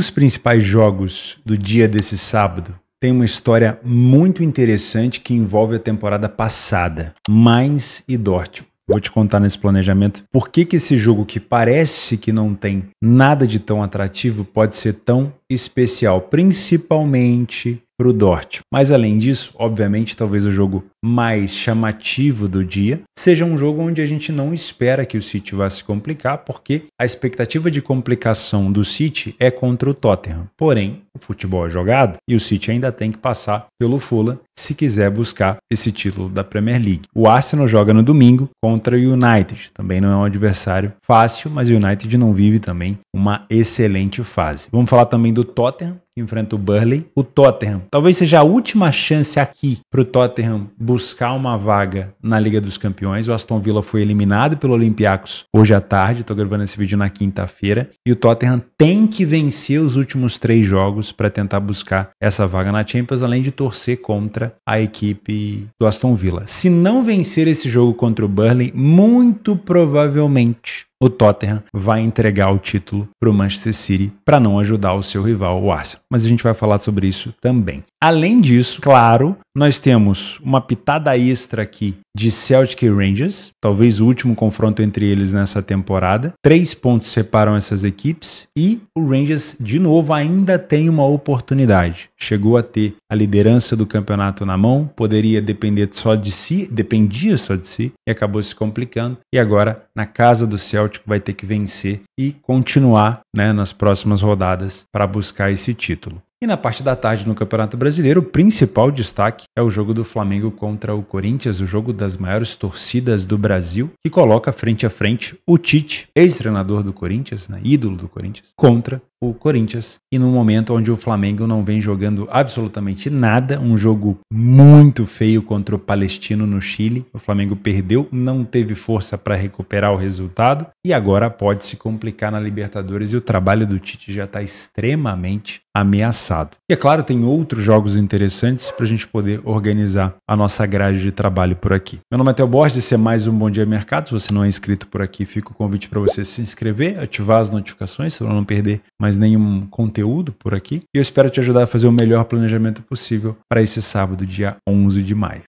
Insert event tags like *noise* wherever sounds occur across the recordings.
dos principais jogos do dia desse sábado tem uma história muito interessante que envolve a temporada passada, Mainz e Dortmund. Vou te contar nesse planejamento por que, que esse jogo que parece que não tem nada de tão atrativo pode ser tão especial, principalmente para o Dortmund. Mas além disso, obviamente, talvez o jogo mais chamativo do dia seja um jogo onde a gente não espera que o City vá se complicar, porque a expectativa de complicação do City é contra o Tottenham. Porém, o futebol é jogado e o City ainda tem que passar pelo Fulham se quiser buscar esse título da Premier League. O Arsenal joga no domingo contra o United. Também não é um adversário fácil, mas o United não vive também uma excelente fase. Vamos falar também do Tottenham, enfrenta o Burley. O Tottenham talvez seja a última chance aqui para o Tottenham buscar uma vaga na Liga dos Campeões. O Aston Villa foi eliminado pelo Olympiacos hoje à tarde. Estou gravando esse vídeo na quinta-feira. E o Tottenham tem que vencer os últimos três jogos para tentar buscar essa vaga na Champions, além de torcer contra a equipe do Aston Villa. Se não vencer esse jogo contra o Burley, muito provavelmente o Tottenham vai entregar o título para o Manchester City para não ajudar o seu rival, o Arsenal. Mas a gente vai falar sobre isso também. Além disso, claro, nós temos uma pitada extra aqui de Celtic e Rangers, talvez o último confronto entre eles nessa temporada. Três pontos separam essas equipes e o Rangers, de novo, ainda tem uma oportunidade. Chegou a ter a liderança do campeonato na mão, poderia depender só de si, dependia só de si e acabou se complicando. E agora, na casa do Celtic, vai ter que vencer e continuar né, nas próximas rodadas para buscar esse título. E na parte da tarde no Campeonato Brasileiro, o principal destaque é o jogo do Flamengo contra o Corinthians, o jogo das maiores torcidas do Brasil, que coloca frente a frente o Tite, ex-treinador do Corinthians, né, ídolo do Corinthians, contra o Corinthians. E num momento onde o Flamengo não vem jogando absolutamente nada, um jogo muito feio contra o Palestino no Chile. O Flamengo perdeu, não teve força para recuperar o resultado e agora pode se complicar na Libertadores e o trabalho do Tite já está extremamente ameaçado. E é claro, tem outros jogos interessantes para a gente poder organizar a nossa grade de trabalho por aqui. Meu nome é Theo Borges, esse é mais um Bom Dia Mercado. Se você não é inscrito por aqui, fica o convite para você se inscrever, ativar as notificações para não perder mais mais nenhum conteúdo por aqui. E eu espero te ajudar a fazer o melhor planejamento possível para esse sábado, dia 11 de maio.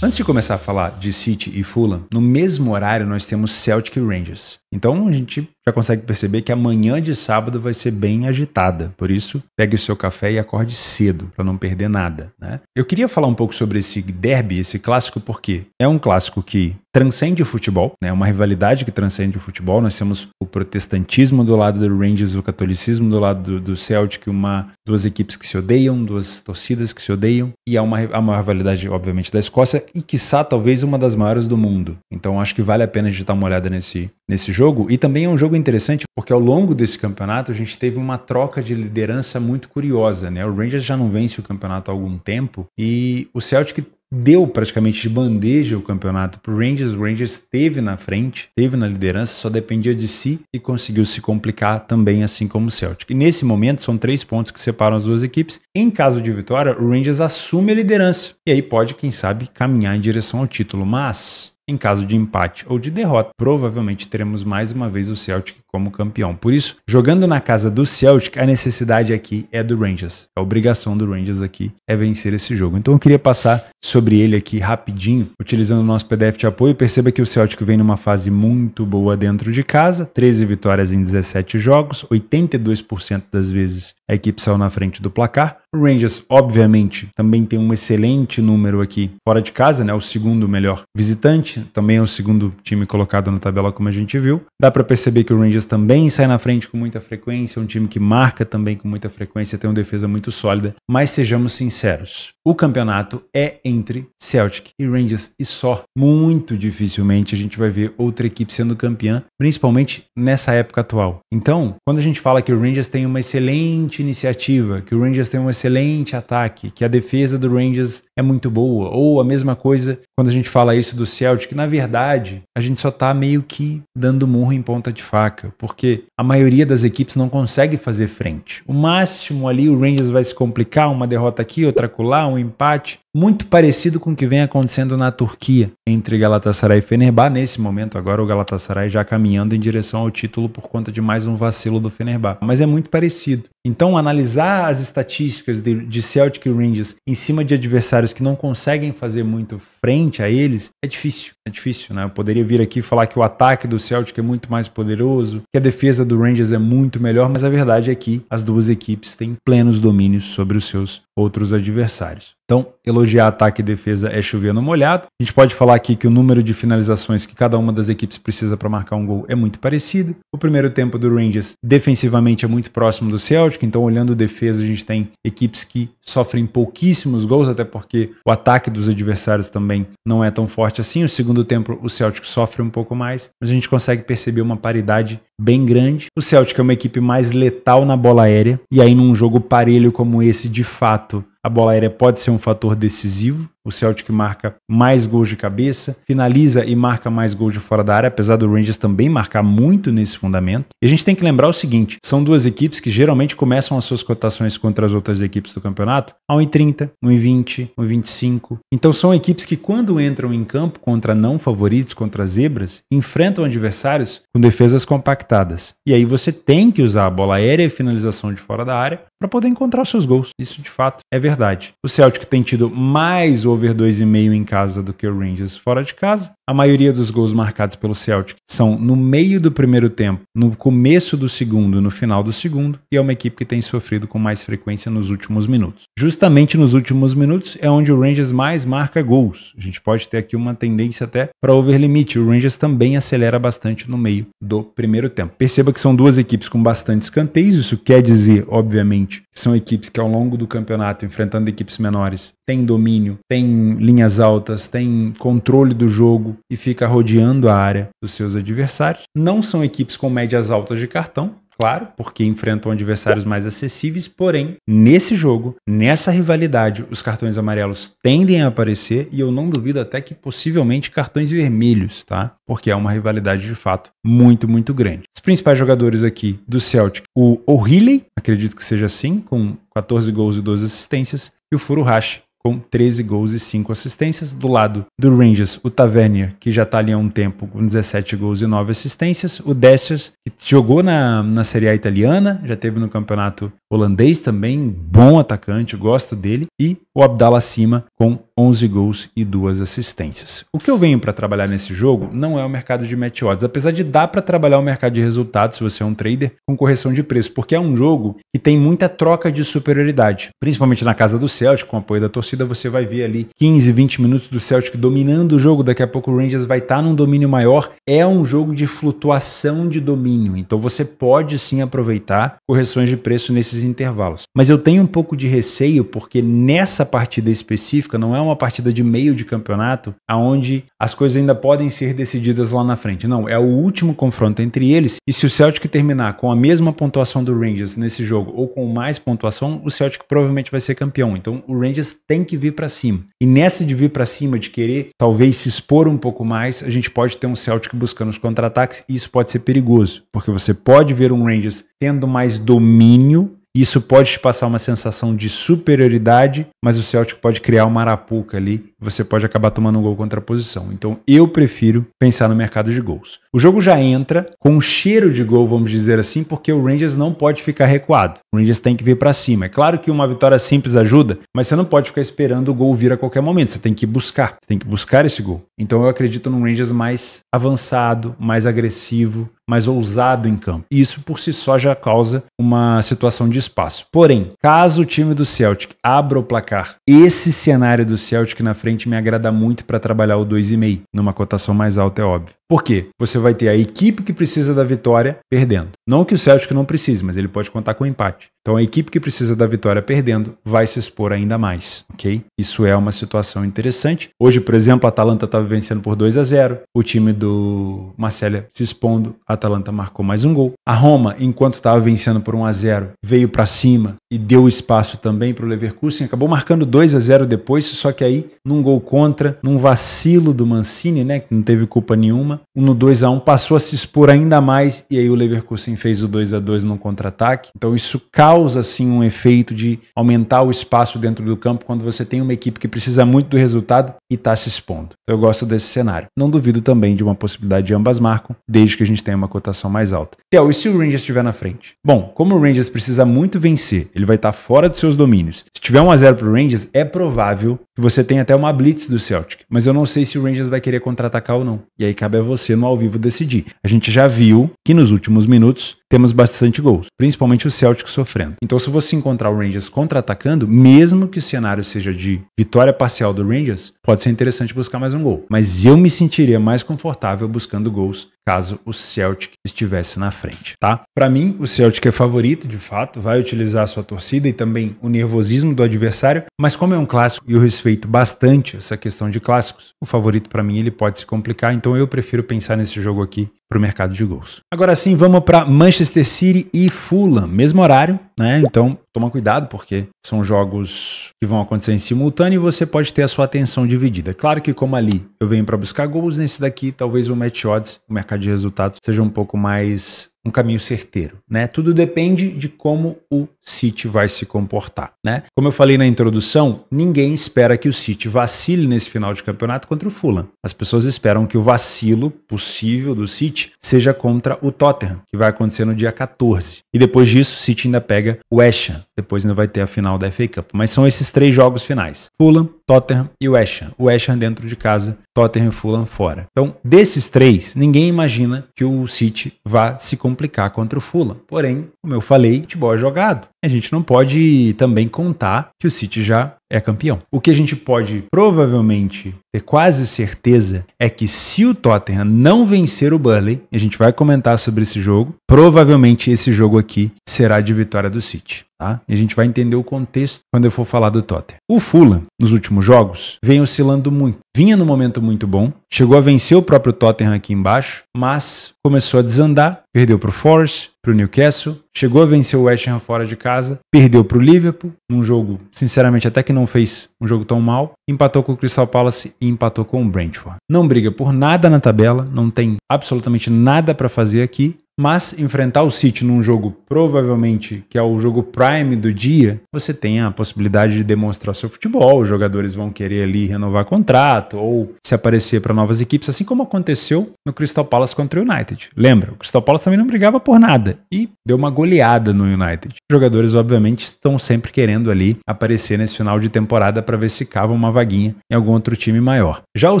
Antes de começar a falar de City e Fulham, no mesmo horário nós temos Celtic e Rangers. Então a gente já consegue perceber que a manhã de sábado vai ser bem agitada. Por isso, pegue o seu café e acorde cedo para não perder nada. Né? Eu queria falar um pouco sobre esse derby, esse clássico, porque é um clássico que transcende o futebol, né? É uma rivalidade que transcende o futebol. Nós temos o protestantismo do lado do Rangers, o catolicismo do lado do, do Celtic, uma, duas equipes que se odeiam, duas torcidas que se odeiam, e há uma, há uma rivalidade, obviamente, da Escócia e, quiçá, talvez uma das maiores do mundo. Então, acho que vale a pena a gente dar uma olhada nesse, nesse jogo. E também é um jogo bem é interessante porque ao longo desse campeonato a gente teve uma troca de liderança muito curiosa, né? O Rangers já não vence o campeonato há algum tempo e o Celtic deu praticamente de bandeja o campeonato para o Rangers. O Rangers esteve na frente, teve na liderança, só dependia de si e conseguiu se complicar também, assim como o Celtic. E nesse momento, são três pontos que separam as duas equipes. Em caso de vitória, o Rangers assume a liderança e aí pode, quem sabe, caminhar em direção ao título. Mas em caso de empate ou de derrota, provavelmente teremos mais uma vez o Celtic como campeão. Por isso, jogando na casa do Celtic, a necessidade aqui é do Rangers. A obrigação do Rangers aqui é vencer esse jogo. Então eu queria passar sobre ele aqui rapidinho, utilizando o nosso PDF de apoio. Perceba que o Celtic vem numa fase muito boa dentro de casa, 13 vitórias em 17 jogos, 82% das vezes a equipe saiu na frente do placar. O Rangers, obviamente, também tem um excelente número aqui fora de casa, né? O segundo melhor visitante, também é o segundo time colocado na tabela como a gente viu. Dá para perceber que o Rangers também sai na frente com muita frequência, um time que marca também com muita frequência, tem uma defesa muito sólida. Mas sejamos sinceros, o campeonato é entre Celtic e Rangers e só. Muito dificilmente a gente vai ver outra equipe sendo campeã, principalmente nessa época atual. Então, quando a gente fala que o Rangers tem uma excelente iniciativa, que o Rangers tem um excelente ataque, que a defesa do Rangers é muito boa. Ou a mesma coisa quando a gente fala isso do Celtic, na verdade, a gente só está meio que dando murro em ponta de faca, porque a maioria das equipes não consegue fazer frente. O máximo ali, o Rangers vai se complicar, uma derrota aqui, outra colar um empate, muito parecido com o que vem acontecendo na Turquia entre Galatasaray e Fenerbahçe. Nesse momento, agora o Galatasaray já caminhando em direção ao título por conta de mais um vacilo do Fenerbahçe, mas é muito parecido. Então, analisar as estatísticas de, de Celtic e Rangers em cima de adversários que não conseguem fazer muito frente a eles é difícil. É difícil, né? Eu poderia vir aqui falar que o ataque do Celtic é muito mais poderoso, que a defesa do Rangers é muito melhor, mas a verdade é que as duas equipes têm plenos domínios sobre os seus outros adversários. Então, elogiar ataque e defesa é chover no molhado. A gente pode falar aqui que o número de finalizações que cada uma das equipes precisa para marcar um gol é muito parecido. O primeiro tempo do Rangers defensivamente é muito próximo do Celtic, então olhando defesa a gente tem equipes que sofrem pouquíssimos gols, até porque o ataque dos adversários também não é tão forte assim. O segundo tempo o Celtic sofre um pouco mais, mas a gente consegue perceber uma paridade bem grande. O Celtic é uma equipe mais letal na bola aérea e aí num jogo parelho como esse, de fato, a bola aérea pode ser um fator decisivo. O Celtic marca mais gols de cabeça, finaliza e marca mais gols de fora da área, apesar do Rangers também marcar muito nesse fundamento. E a gente tem que lembrar o seguinte: são duas equipes que geralmente começam as suas cotações contra as outras equipes do campeonato a 1,30, 1,20, 1,25. Então são equipes que, quando entram em campo contra não favoritos, contra zebras, enfrentam adversários com defesas compactadas. E aí você tem que usar a bola aérea e finalização de fora da área para poder encontrar os seus gols. Isso de fato é verdade. O Celtic tem tido mais over 2,5 em casa do que o Rangers fora de casa. A maioria dos gols marcados pelo Celtic são no meio do primeiro tempo, no começo do segundo, no final do segundo, e é uma equipe que tem sofrido com mais frequência nos últimos minutos. Justamente nos últimos minutos é onde o Rangers mais marca gols. A gente pode ter aqui uma tendência até para over limite. O Rangers também acelera bastante no meio do primeiro tempo. Perceba que são duas equipes com bastante escanteios, isso quer dizer, obviamente, são equipes que ao longo do campeonato, enfrentando equipes menores, têm domínio, têm linhas altas, têm controle do jogo e fica rodeando a área dos seus adversários. Não são equipes com médias altas de cartão, Claro, porque enfrentam adversários mais acessíveis, porém, nesse jogo, nessa rivalidade, os cartões amarelos tendem a aparecer e eu não duvido até que possivelmente cartões vermelhos, tá? Porque é uma rivalidade de fato muito, muito grande. Os principais jogadores aqui do Celtic, o O'Reilly, acredito que seja assim, com 14 gols e 12 assistências, e o Furuhashi, com 13 gols e 5 assistências. Do lado do Rangers, o Tavernier, que já está ali há um tempo com 17 gols e 9 assistências. O Dessers, que jogou na, na Série A italiana, já teve no campeonato holandês também, bom atacante, gosto dele. E o Abdala Sima com 11 gols e duas assistências. O que eu venho para trabalhar nesse jogo não é o mercado de match odds, apesar de dar para trabalhar o mercado de resultados se você é um trader com correção de preço, porque é um jogo que tem muita troca de superioridade, principalmente na casa do Celtic, com o apoio da torcida, você vai ver ali 15, 20 minutos do Celtic dominando o jogo, daqui a pouco o Rangers vai estar tá num domínio maior. É um jogo de flutuação de domínio, então você pode sim aproveitar correções de preço nesses intervalos. Mas eu tenho um pouco de receio porque nessa partida específica não é uma partida de meio de campeonato, aonde as coisas ainda podem ser decididas lá na frente. Não, é o último confronto entre eles. E se o Celtic terminar com a mesma pontuação do Rangers nesse jogo ou com mais pontuação, o Celtic provavelmente vai ser campeão. Então o Rangers tem que vir para cima. E nessa de vir para cima, de querer talvez se expor um pouco mais, a gente pode ter um Celtic buscando os contra-ataques e isso pode ser perigoso, porque você pode ver um Rangers tendo mais domínio isso pode te passar uma sensação de superioridade, mas o Celtic pode criar uma arapuca ali, você pode acabar tomando um gol contra a posição. Então eu prefiro pensar no mercado de gols. O jogo já entra com um cheiro de gol, vamos dizer assim, porque o Rangers não pode ficar recuado. O Rangers tem que vir para cima. É claro que uma vitória simples ajuda, mas você não pode ficar esperando o gol vir a qualquer momento. Você tem que buscar, você tem que buscar esse gol. Então eu acredito num Rangers mais avançado, mais agressivo, mais ousado em campo. isso por si só já causa uma situação de espaço. Porém, caso o time do Celtic abra o placar, esse cenário do Celtic na frente me agrada muito para trabalhar o 2,5, numa cotação mais alta, é óbvio. Por quê? Você vai ter a equipe que precisa da vitória perdendo. Não que o Celtic não precise, mas ele pode contar com o empate. Então a equipe que precisa da vitória perdendo vai se expor ainda mais, ok? Isso é uma situação interessante. Hoje, por exemplo, a Atalanta estava vencendo por 2 a 0. O time do Marcelo se expondo, a Atalanta marcou mais um gol. A Roma, enquanto estava vencendo por 1 a 0, veio para cima e deu espaço também para o Leverkusen, acabou marcando 2 a 0 depois, só que aí num gol contra, num vacilo do Mancini, né, que não teve culpa nenhuma, no 2 a 1 passou a se expor ainda mais e aí o Leverkusen fez o 2 a 2 no contra-ataque. Então isso causa causa assim um efeito de aumentar o espaço dentro do campo quando você tem uma equipe que precisa muito do resultado e está se expondo. Então, eu gosto desse cenário. Não duvido também de uma possibilidade de ambas marcam, desde que a gente tenha uma cotação mais alta. Theo, e se o Rangers estiver na frente? Bom, como o Rangers precisa muito vencer, ele vai estar tá fora dos seus domínios. Se tiver 1 a 0 para o Rangers, é provável que você tem até uma blitz do Celtic. Mas eu não sei se o Rangers vai querer contra-atacar ou não. E aí cabe a você no ao vivo decidir. A gente já viu que nos últimos minutos temos bastante gols, principalmente o Celtic sofrendo. Então se você encontrar o Rangers contra-atacando, mesmo que o cenário seja de vitória parcial do Rangers, pode ser interessante buscar mais um gol. Mas eu me sentiria mais confortável buscando gols caso o Celtic estivesse na frente, tá? Para mim, o Celtic é favorito, de fato, vai utilizar a sua torcida e também o nervosismo do adversário, mas como é um clássico e eu respeito bastante essa questão de clássicos, o favorito para mim ele pode se complicar, então eu prefiro pensar nesse jogo aqui para o mercado de gols. Agora sim, vamos para Manchester City e Fulham, mesmo horário, né? Então Toma cuidado, porque são jogos que vão acontecer em simultâneo e você pode ter a sua atenção dividida. Claro que, como ali eu venho para buscar gols, nesse daqui talvez o match odds, o mercado de resultados, seja um pouco mais um caminho certeiro, né? Tudo depende de como o City vai se comportar, né? Como eu falei na introdução, ninguém espera que o City vacile nesse final de campeonato contra o Fulham. As pessoas esperam que o vacilo possível do City seja contra o Tottenham, que vai acontecer no dia 14. E depois disso, o City ainda pega o West Ham. Depois ainda vai ter a final da FA Cup. Mas são esses três jogos finais: Fulham, Tottenham e West Ham. West Ham dentro de casa, Tottenham e Fulham fora. Então, desses três, ninguém imagina que o City vá se complicar contra o Fulham. Porém, como eu falei, futebol é jogado. A gente não pode também contar que o City já é campeão. O que a gente pode provavelmente ter quase certeza é que se o Tottenham não vencer o Burnley, a gente vai comentar sobre esse jogo, provavelmente esse jogo aqui será de vitória do City. Tá? E a gente vai entender o contexto quando eu for falar do Tottenham. O Fulham nos últimos jogos, vem oscilando muito. Vinha no momento muito bom, chegou a vencer o próprio Tottenham aqui embaixo, mas começou a desandar, perdeu para o Forest, para o Newcastle, chegou a vencer o West Ham fora de casa, perdeu para o Liverpool, num jogo, sinceramente, até que não fez um jogo tão mal, empatou com o Crystal Palace e empatou com o Brentford. Não briga por nada na tabela, não tem absolutamente nada para fazer aqui, mas enfrentar o City num jogo, provavelmente, que é o jogo prime do dia, você tem a possibilidade de demonstrar seu futebol, os jogadores vão querer ali renovar contrato ou se aparecer para novas equipes, assim como aconteceu no Crystal Palace contra o United. Lembra, o Crystal Palace também não brigava por nada e deu uma goleada no United. Os jogadores, obviamente, estão sempre querendo ali aparecer nesse final de temporada para ver se cava uma vaguinha em algum outro time maior. Já o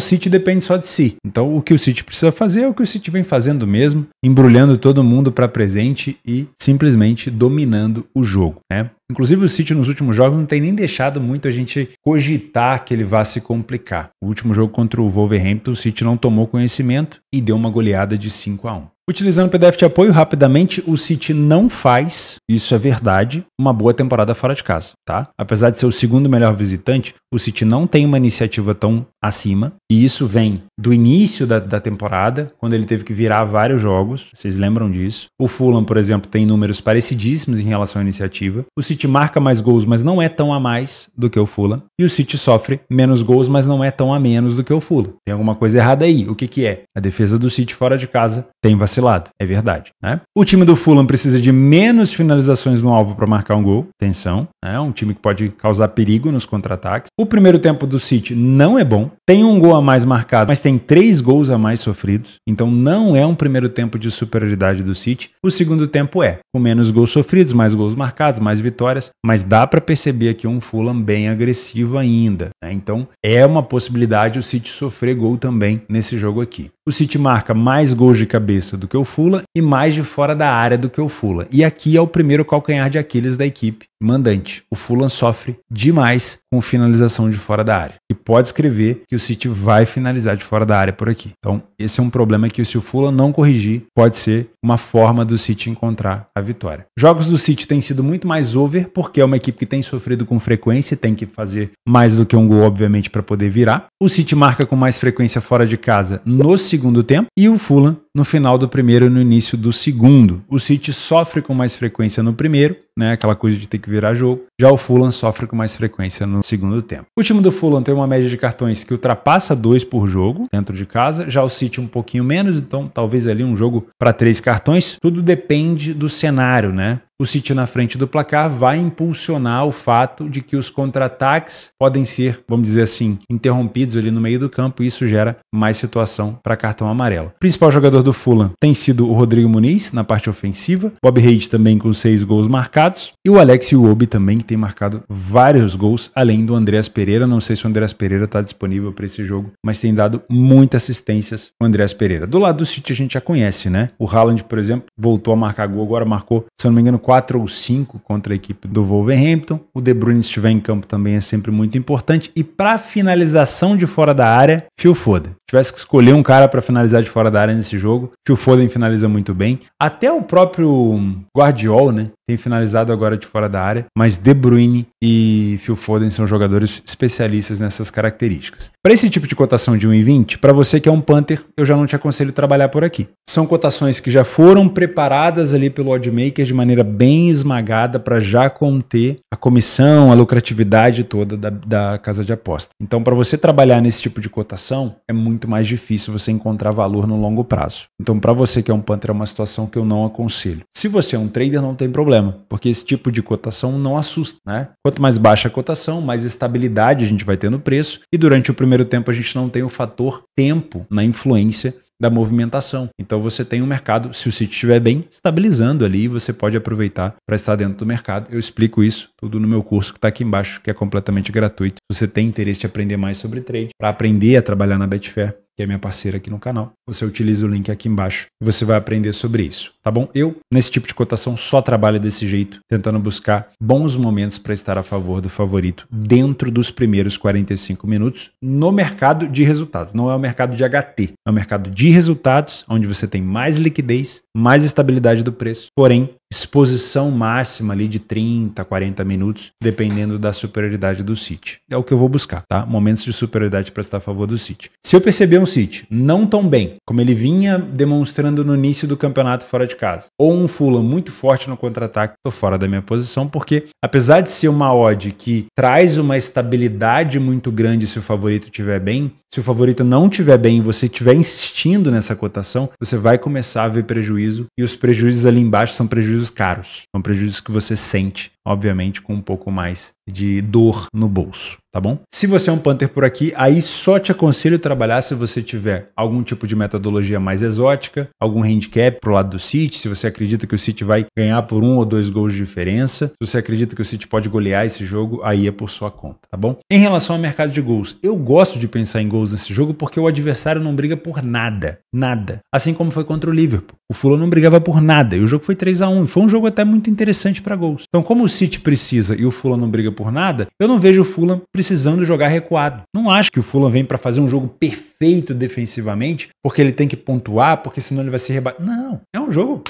City depende só de si, então o que o City precisa fazer é o que o City vem fazendo mesmo, embrulhando todo mundo para presente e simplesmente dominando o jogo, né? Inclusive o City nos últimos jogos não tem nem deixado muito a gente cogitar que ele vá se complicar. O último jogo contra o Wolverhampton, o City não tomou conhecimento e deu uma goleada de 5 a 1. Utilizando o PDF de apoio rapidamente, o City não faz, isso é verdade, uma boa temporada fora de casa, tá? Apesar de ser o segundo melhor visitante, o City não tem uma iniciativa tão acima, e isso vem do início da, da temporada, quando ele teve que virar vários jogos, vocês lembram disso. O Fulham, por exemplo, tem números parecidíssimos em relação à iniciativa. O City marca mais gols, mas não é tão a mais do que o Fulham. E o City sofre menos gols, mas não é tão a menos do que o Fulham. Tem alguma coisa errada aí. O que, que é? A defesa do City fora de casa tem vacilado vacilado. É verdade. Né? O time do Fulham precisa de menos finalizações no alvo para marcar um gol. Atenção. É né? um time que pode causar perigo nos contra-ataques. O primeiro tempo do City não é bom. Tem um gol a mais marcado, mas tem três gols a mais sofridos. Então não é um primeiro tempo de superioridade do City. O segundo tempo é. Com menos gols sofridos, mais gols marcados, mais vitórias. Mas dá para perceber aqui um Fulham bem agressivo ainda. Né? Então é uma possibilidade o City sofrer gol também nesse jogo aqui. O City marca mais gols de cabeça do que o Fula e mais de fora da área do que o Fula. E aqui é o primeiro calcanhar de Aquiles da equipe, mandante. O Fulham sofre demais com finalização de fora da área. E pode escrever que o City vai finalizar de fora da área por aqui. Então, esse é um problema que se o Fulham não corrigir, pode ser uma forma do City encontrar a vitória. Jogos do City têm sido muito mais over, porque é uma equipe que tem sofrido com frequência e tem que fazer mais do que um gol, obviamente, para poder virar. O City marca com mais frequência fora de casa no segundo tempo e o Fulham no final do primeiro e no início do segundo. O City sofre com mais frequência no primeiro, né, aquela coisa de ter que virar jogo. Já o Fulham sofre com mais frequência no segundo tempo. O time do Fulham tem uma média de cartões que ultrapassa dois por jogo dentro de casa, já o City um pouquinho menos, então talvez ali um jogo para três cartões. Tudo depende do cenário, né? o City na frente do placar vai impulsionar o fato de que os contra-ataques podem ser, vamos dizer assim, interrompidos ali no meio do campo e isso gera mais situação para cartão amarelo. O principal jogador do Fulham tem sido o Rodrigo Muniz na parte ofensiva, Bob Reid também com seis gols marcados e o Alex Iwobi também que tem marcado vários gols, além do Andreas Pereira. Não sei se o Andreas Pereira está disponível para esse jogo, mas tem dado muitas assistências o Andreas Pereira. Do lado do City a gente já conhece, né? O Haaland, por exemplo, voltou a marcar gol agora, marcou, se eu não me engano, quatro ou cinco contra a equipe do Wolverhampton. O De Bruyne estiver em campo também é sempre muito importante. E para finalização de fora da área, fio foda tivesse que escolher um cara para finalizar de fora da área nesse jogo, que o Foden finaliza muito bem. Até o próprio Guardiol, né, tem finalizado agora de fora da área, mas De Bruyne e Phil Foden são jogadores especialistas nessas características. Para esse tipo de cotação de 1,20, para você que é um Panther, eu já não te aconselho trabalhar por aqui. São cotações que já foram preparadas ali pelo Oddmaker de maneira bem esmagada para já conter a comissão, a lucratividade toda da, da casa de aposta. Então, para você trabalhar nesse tipo de cotação, é muito muito mais difícil você encontrar valor no longo prazo. Então, para você que é um Panther, é uma situação que eu não aconselho. Se você é um trader, não tem problema, porque esse tipo de cotação não assusta, né? Quanto mais baixa a cotação, mais estabilidade a gente vai ter no preço e durante o primeiro tempo a gente não tem o fator tempo na influência da movimentação. Então você tem um mercado, se o sítio estiver bem, estabilizando ali, você pode aproveitar para estar dentro do mercado. Eu explico isso tudo no meu curso que está aqui embaixo, que é completamente gratuito. Se você tem interesse em aprender mais sobre trade, para aprender a trabalhar na Betfair, que é minha parceira aqui no canal. Você utiliza o link aqui embaixo e você vai aprender sobre isso, tá bom? Eu, nesse tipo de cotação, só trabalho desse jeito, tentando buscar bons momentos para estar a favor do favorito dentro dos primeiros 45 minutos no mercado de resultados. Não é o mercado de HT, é o mercado de resultados, onde você tem mais liquidez, mais estabilidade do preço, porém exposição máxima ali de 30, 40 minutos, dependendo da superioridade do City. É o que eu vou buscar, tá? Momentos de superioridade para estar a favor do City. Se eu perceber um City não tão bem como ele vinha demonstrando no início do campeonato fora de casa, ou um Fulham muito forte no contra-ataque, estou fora da minha posição, porque apesar de ser uma odd que traz uma estabilidade muito grande se o favorito estiver bem, se o favorito não estiver bem e você estiver insistindo nessa cotação, você vai começar a ver prejuízo e os prejuízos ali embaixo são prejuízos caros, são prejuízos que você sente obviamente com um pouco mais de dor no bolso, tá bom? Se você é um Panther por aqui, aí só te aconselho trabalhar se você tiver algum tipo de metodologia mais exótica, algum handicap pro lado do City, se você acredita que o City vai ganhar por um ou dois gols de diferença, se você acredita que o City pode golear esse jogo, aí é por sua conta, tá bom? Em relação ao mercado de gols, eu gosto de pensar em gols nesse jogo porque o adversário não briga por nada, nada. Assim como foi contra o Liverpool. O Fulham não brigava por nada e o jogo foi 3 a 1 e foi um jogo até muito interessante para gols. Então, como o City precisa e o Fulham não briga por nada, eu não vejo o Fulham precisando jogar recuado. Não acho que o Fulham vem para fazer um jogo perfeito defensivamente, porque ele tem que pontuar, porque senão ele vai se rebater. Não, é um jogo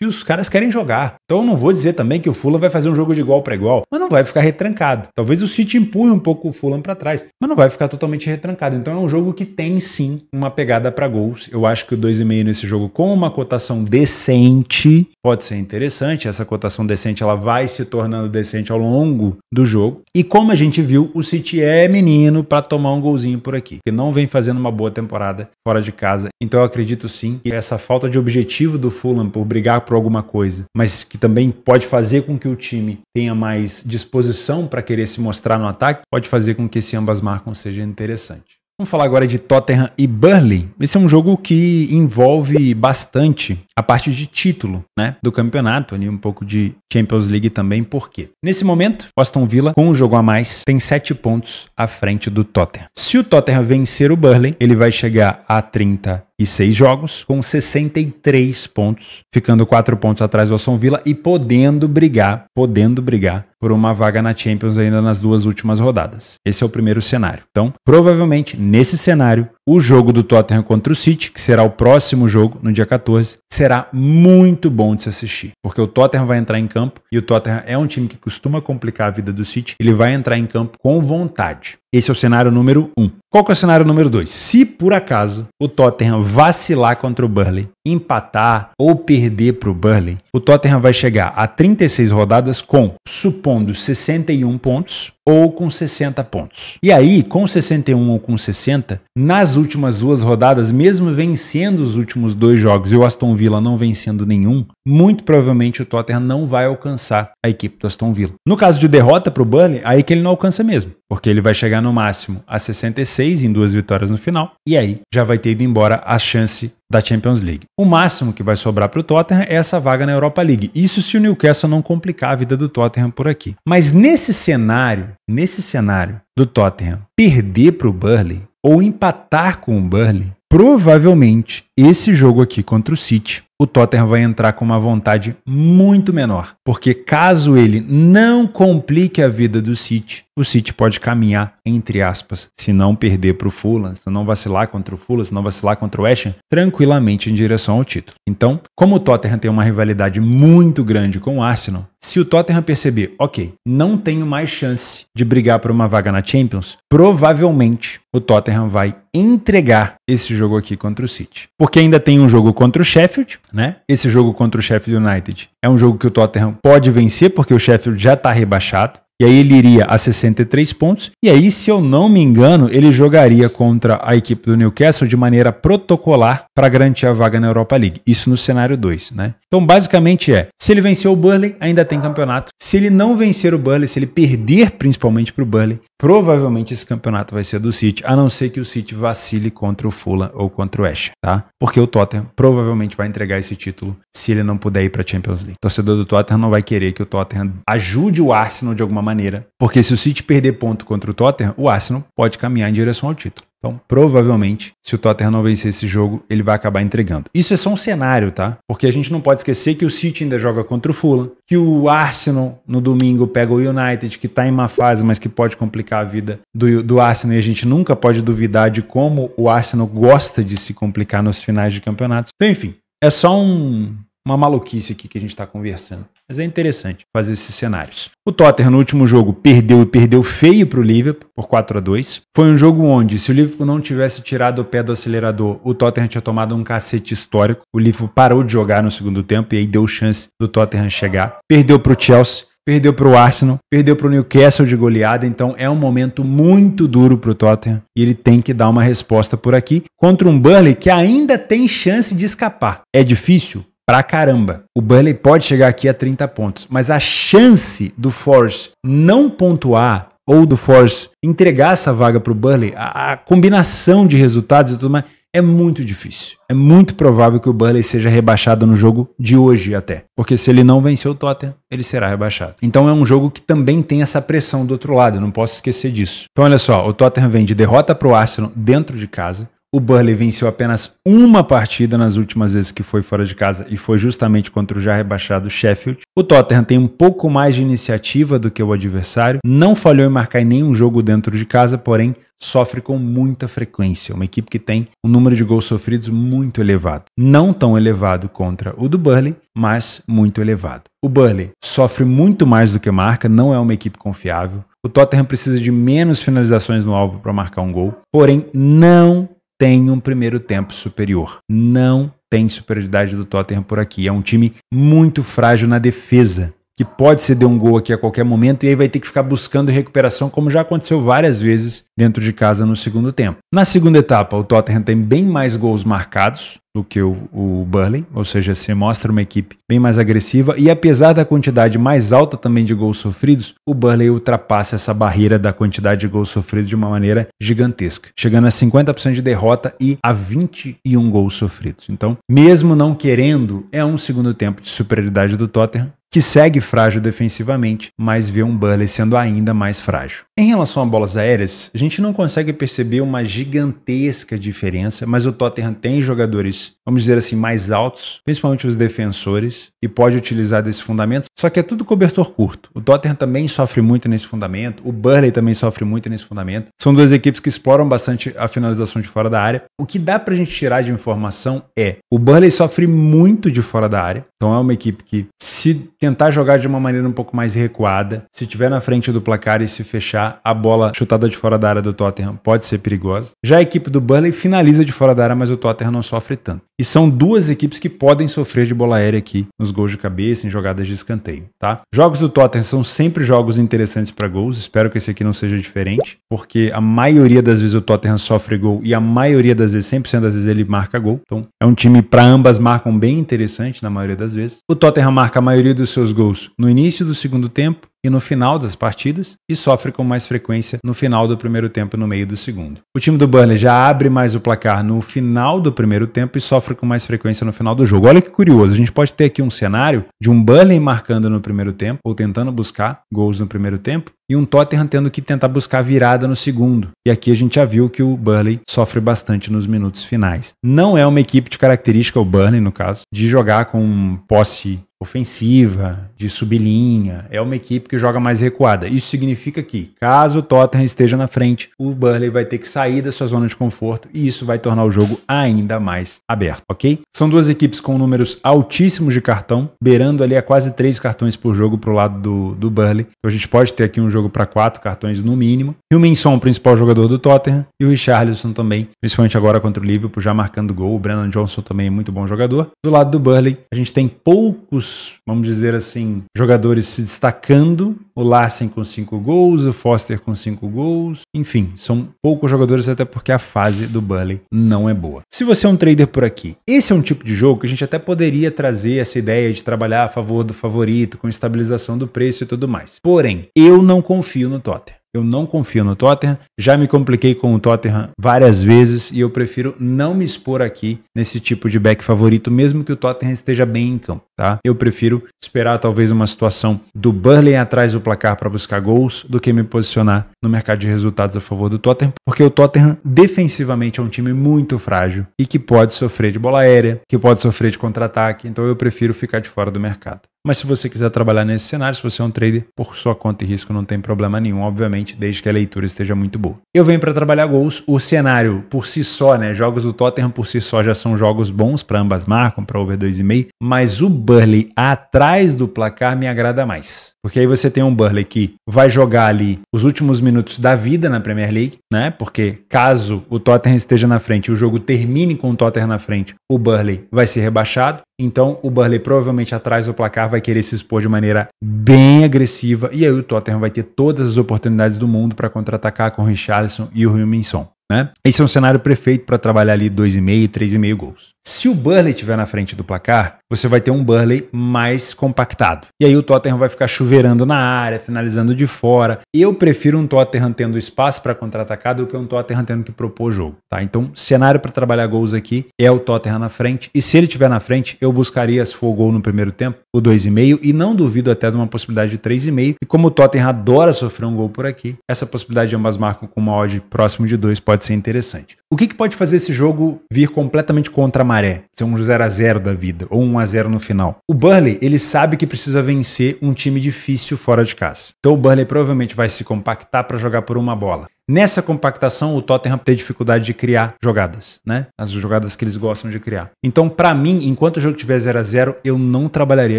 que os caras querem jogar. Então eu não vou dizer também que o Fulham vai fazer um jogo de igual para igual, mas não vai ficar retrancado. Talvez o City empurre um pouco o Fulham para trás, mas não vai ficar totalmente retrancado. Então é um jogo que tem sim uma pegada para gols. Eu acho que o 2,5 nesse jogo com uma cotação decente pode ser interessante. Essa cotação decente ela vai se tornando decente ao longo do jogo. E como a gente viu, o City é menino para tomar um golzinho por aqui, que não vem fazendo uma boa temporada fora de casa. Então eu acredito sim que essa falta de objetivo do Fulham por brigar por alguma coisa, mas que também pode fazer com que o time tenha mais disposição para querer se mostrar no ataque, pode fazer com que esse ambas marcam seja interessante. Vamos falar agora de Tottenham e Burnley. Esse é um jogo que envolve bastante a parte de título né, do campeonato, ali um pouco de Champions League também, por quê? Nesse momento, o Aston Villa, com um jogo a mais, tem sete pontos à frente do Tottenham. Se o Tottenham vencer o Burley, ele vai chegar a 30 e seis jogos, com 63 pontos, ficando quatro pontos atrás do Aston Villa e podendo brigar, podendo brigar por uma vaga na Champions ainda nas duas últimas rodadas. Esse é o primeiro cenário. Então, provavelmente nesse cenário o jogo do Tottenham contra o City, que será o próximo jogo, no dia 14, será muito bom de se assistir. Porque o Tottenham vai entrar em campo e o Tottenham é um time que costuma complicar a vida do City. Ele vai entrar em campo com vontade. Esse é o cenário número 1. Um. Qual que é o cenário número 2? Se por acaso o Tottenham vacilar contra o Burnley, empatar ou perder para o Burnley, o Tottenham vai chegar a 36 rodadas com, supondo, 61 pontos ou com 60 pontos. E aí, com 61 ou com 60, nas últimas duas rodadas, mesmo vencendo os últimos dois jogos e o Aston Villa não vencendo nenhum, muito provavelmente o Tottenham não vai alcançar a equipe do Aston Villa. No caso de derrota para o Burnley, aí que ele não alcança mesmo, porque ele vai chegar no máximo a 66 em duas vitórias no final, e aí já vai ter ido embora a chance da Champions League. O máximo que vai sobrar para o Tottenham é essa vaga na Europa League. Isso se o Newcastle não complicar a vida do Tottenham por aqui. Mas nesse cenário, nesse cenário do Tottenham perder para o Burnley ou empatar com o Burnley, provavelmente esse jogo aqui contra o City o Tottenham vai entrar com uma vontade muito menor. Porque caso ele não complique a vida do City, o City pode caminhar, entre aspas, se não perder para o Fulham, se não vacilar contra o Fulham, se não vacilar contra o West Ham, tranquilamente em direção ao título. Então, como o Tottenham tem uma rivalidade muito grande com o Arsenal, se o Tottenham perceber, ok, não tenho mais chance de brigar por uma vaga na Champions, provavelmente o Tottenham vai entregar esse jogo aqui contra o City. Porque ainda tem um jogo contra o Sheffield, né? Esse jogo contra o Sheffield United é um jogo que o Tottenham pode vencer, porque o Sheffield já está rebaixado. E aí ele iria a 63 pontos. E aí, se eu não me engano, ele jogaria contra a equipe do Newcastle de maneira protocolar para garantir a vaga na Europa League. Isso no cenário 2, né? Então, basicamente é: se ele vencer o Burley, ainda tem campeonato. Se ele não vencer o Burley, se ele perder principalmente para o Burley, provavelmente esse campeonato vai ser do City, a não ser que o City vacile contra o Fulham ou contra o Ash, tá? Porque o Tottenham provavelmente vai entregar esse título se ele não puder ir para a Champions League. O torcedor do Tottenham não vai querer que o Tottenham ajude o Arsenal de alguma maneira. Porque se o City perder ponto contra o Tottenham, o Arsenal pode caminhar em direção ao título. Então, provavelmente, se o Tottenham não vencer esse jogo, ele vai acabar entregando. Isso é só um cenário, tá? Porque a gente não pode esquecer que o City ainda joga contra o Fulham, que o Arsenal no domingo pega o United, que tá em uma fase, mas que pode complicar a vida do, do Arsenal. E a gente nunca pode duvidar de como o Arsenal gosta de se complicar nos finais de campeonatos. Então, enfim, é só um, uma maluquice aqui que a gente está conversando. Mas é interessante fazer esses cenários. O Tottenham no último jogo perdeu e perdeu feio para o Liverpool por 4 a 2. Foi um jogo onde, se o Liverpool não tivesse tirado o pé do acelerador, o Tottenham tinha tomado um cacete histórico. O Liverpool parou de jogar no segundo tempo e aí deu chance do Tottenham chegar. Perdeu para o Chelsea perdeu para o Arsenal, perdeu para o Newcastle de goleada, então é um momento muito duro para o Tottenham e ele tem que dar uma resposta por aqui contra um Burnley que ainda tem chance de escapar. É difícil? pra caramba. O Burley pode chegar aqui a 30 pontos, mas a chance do Force não pontuar ou do Force entregar essa vaga para o Burley, a, a combinação de resultados e tudo mais é muito difícil. É muito provável que o Burley seja rebaixado no jogo de hoje até. Porque se ele não vencer o Tottenham, ele será rebaixado. Então é um jogo que também tem essa pressão do outro lado, não posso esquecer disso. Então olha só, o Tottenham vem de derrota para o Arsenal dentro de casa, o Burley venceu apenas uma partida nas últimas vezes que foi fora de casa e foi justamente contra o já rebaixado Sheffield. O Tottenham tem um pouco mais de iniciativa do que o adversário, não falhou em marcar em nenhum jogo dentro de casa, porém sofre com muita frequência. Uma equipe que tem um número de gols sofridos muito elevado. Não tão elevado contra o do Burley, mas muito elevado. O Burley sofre muito mais do que marca, não é uma equipe confiável. O Tottenham precisa de menos finalizações no alvo para marcar um gol, porém não tem um primeiro tempo superior. Não tem superioridade do Tottenham por aqui. É um time muito frágil na defesa que pode ceder um gol aqui a qualquer momento e aí vai ter que ficar buscando recuperação, como já aconteceu várias vezes dentro de casa no segundo tempo. Na segunda etapa, o Tottenham tem bem mais gols marcados do que o, o Burley, ou seja, se mostra uma equipe bem mais agressiva e apesar da quantidade mais alta também de gols sofridos, o Burley ultrapassa essa barreira da quantidade de gols sofridos de uma maneira gigantesca, chegando a 50% de derrota e a 21 gols sofridos. Então, mesmo não querendo, é um segundo tempo de superioridade do Tottenham que segue frágil defensivamente, mas vê um Burley sendo ainda mais frágil. Em relação a bolas aéreas, a gente não consegue perceber uma gigantesca diferença, mas o Tottenham tem jogadores, vamos dizer assim, mais altos, principalmente os defensores, e pode utilizar desse fundamento, só que é tudo cobertor curto. O Tottenham também sofre muito nesse fundamento, o Burley também sofre muito nesse fundamento. São duas equipes que exploram bastante a finalização de fora da área. O que dá pra gente tirar de informação é, o Burley sofre muito de fora da área, então é uma equipe que se tentar jogar de uma maneira um pouco mais recuada. Se tiver na frente do placar e se fechar, a bola chutada de fora da área do Tottenham pode ser perigosa. Já a equipe do Burnley finaliza de fora da área, mas o Tottenham não sofre tanto. E são duas equipes que podem sofrer de bola aérea aqui nos gols de cabeça, em jogadas de escanteio, tá? Jogos do Tottenham são sempre jogos interessantes para gols. Espero que esse aqui não seja diferente, porque a maioria das vezes o Tottenham sofre gol e a maioria das vezes, 100% das vezes ele marca gol. Então, é um time para ambas marcam bem interessante na maioria das vezes. O Tottenham marca a maioria dos seus gols no início do segundo tempo e no final das partidas e sofre com mais frequência no final do primeiro tempo e no meio do segundo. O time do Burnley já abre mais o placar no final do primeiro tempo e sofre com mais frequência no final do jogo. Olha que curioso, a gente pode ter aqui um cenário de um Burnley marcando no primeiro tempo ou tentando buscar gols no primeiro tempo e um Tottenham tendo que tentar buscar virada no segundo. E aqui a gente já viu que o Burnley sofre bastante nos minutos finais. Não é uma equipe de característica, o Burnley no caso, de jogar com posse ofensiva, de sublinha, é uma equipe que joga mais recuada. Isso significa que, caso o Tottenham esteja na frente, o Burley vai ter que sair da sua zona de conforto e isso vai tornar o jogo ainda mais aberto, ok? São duas equipes com números altíssimos de cartão, beirando ali a quase três cartões por jogo para o lado do, do Burley. Então a gente pode ter aqui um jogo para quatro cartões no mínimo. E o Minson, o principal jogador do Tottenham, e o Richarlison também, principalmente agora contra o Liverpool, já marcando gol. O Brandon Johnson também é muito bom jogador. Do lado do Burley, a gente tem poucos outros, vamos dizer assim, jogadores se destacando. O Larsen com cinco gols, o Foster com cinco gols. Enfim, são poucos jogadores, até porque a fase do Burley não é boa. Se você é um trader por aqui, esse é um tipo de jogo que a gente até poderia trazer essa ideia de trabalhar a favor do favorito, com estabilização do preço e tudo mais. Porém, eu não confio no Tottenham. Eu não confio no Tottenham. Já me compliquei com o Tottenham várias vezes e eu prefiro não me expor aqui nesse tipo de back favorito, mesmo que o Tottenham esteja bem em campo, tá? Eu prefiro esperar talvez uma situação do Burnley atrás do placar para buscar gols do que me posicionar no mercado de resultados a favor do Tottenham, porque o Tottenham defensivamente é um time muito frágil e que pode sofrer de bola aérea, que pode sofrer de contra-ataque, então eu prefiro ficar de fora do mercado. Mas se você quiser trabalhar nesse cenário, se você é um trader, por sua conta e risco não tem problema nenhum, obviamente, desde que a leitura esteja muito boa. Eu venho para trabalhar gols, o cenário por si só, né? Jogos do Tottenham por si só já são jogos bons para ambas marcas, para over 2,5, mas o Burley atrás do placar me agrada mais. Porque aí você tem um Burley que vai jogar ali os últimos minutos da vida na Premier League, né? Porque caso o Tottenham esteja na frente e o jogo termine com o Tottenham na frente, o Burley vai ser rebaixado. Então o Burley provavelmente atrás do placar vai querer se expor de maneira bem agressiva e aí o Tottenham vai ter todas as oportunidades do mundo para contra-atacar com o Richarlison e o Huminson. Né? Esse é um cenário perfeito para trabalhar ali 2,5, 3,5 gols. Se o Burley estiver na frente do placar, você vai ter um Burley mais compactado. E aí o Tottenham vai ficar chuveirando na área, finalizando de fora. Eu prefiro um Tottenham tendo espaço para contra-atacar do que um Tottenham tendo que propor jogo, tá? Então, cenário para trabalhar gols aqui é o Tottenham na frente. E se ele estiver na frente, eu buscaria se for gol no primeiro tempo, o 2,5 e não duvido até de uma possibilidade de 3,5. E como o Tottenham adora sofrer um gol por aqui, essa possibilidade de ambas marcam com uma odd próximo de 2 pode ser interessante. O que, que pode fazer esse jogo vir completamente contra a maré? Ser um 0 a 0 da vida, ou um 1 a 0 no final. O Burley, ele sabe que precisa vencer um time difícil fora de casa. Então o Burley provavelmente vai se compactar para jogar por uma bola. Nessa compactação, o Tottenham tem dificuldade de criar jogadas, né? As jogadas que eles gostam de criar. Então, para mim, enquanto o jogo tiver 0 a 0 eu não trabalharia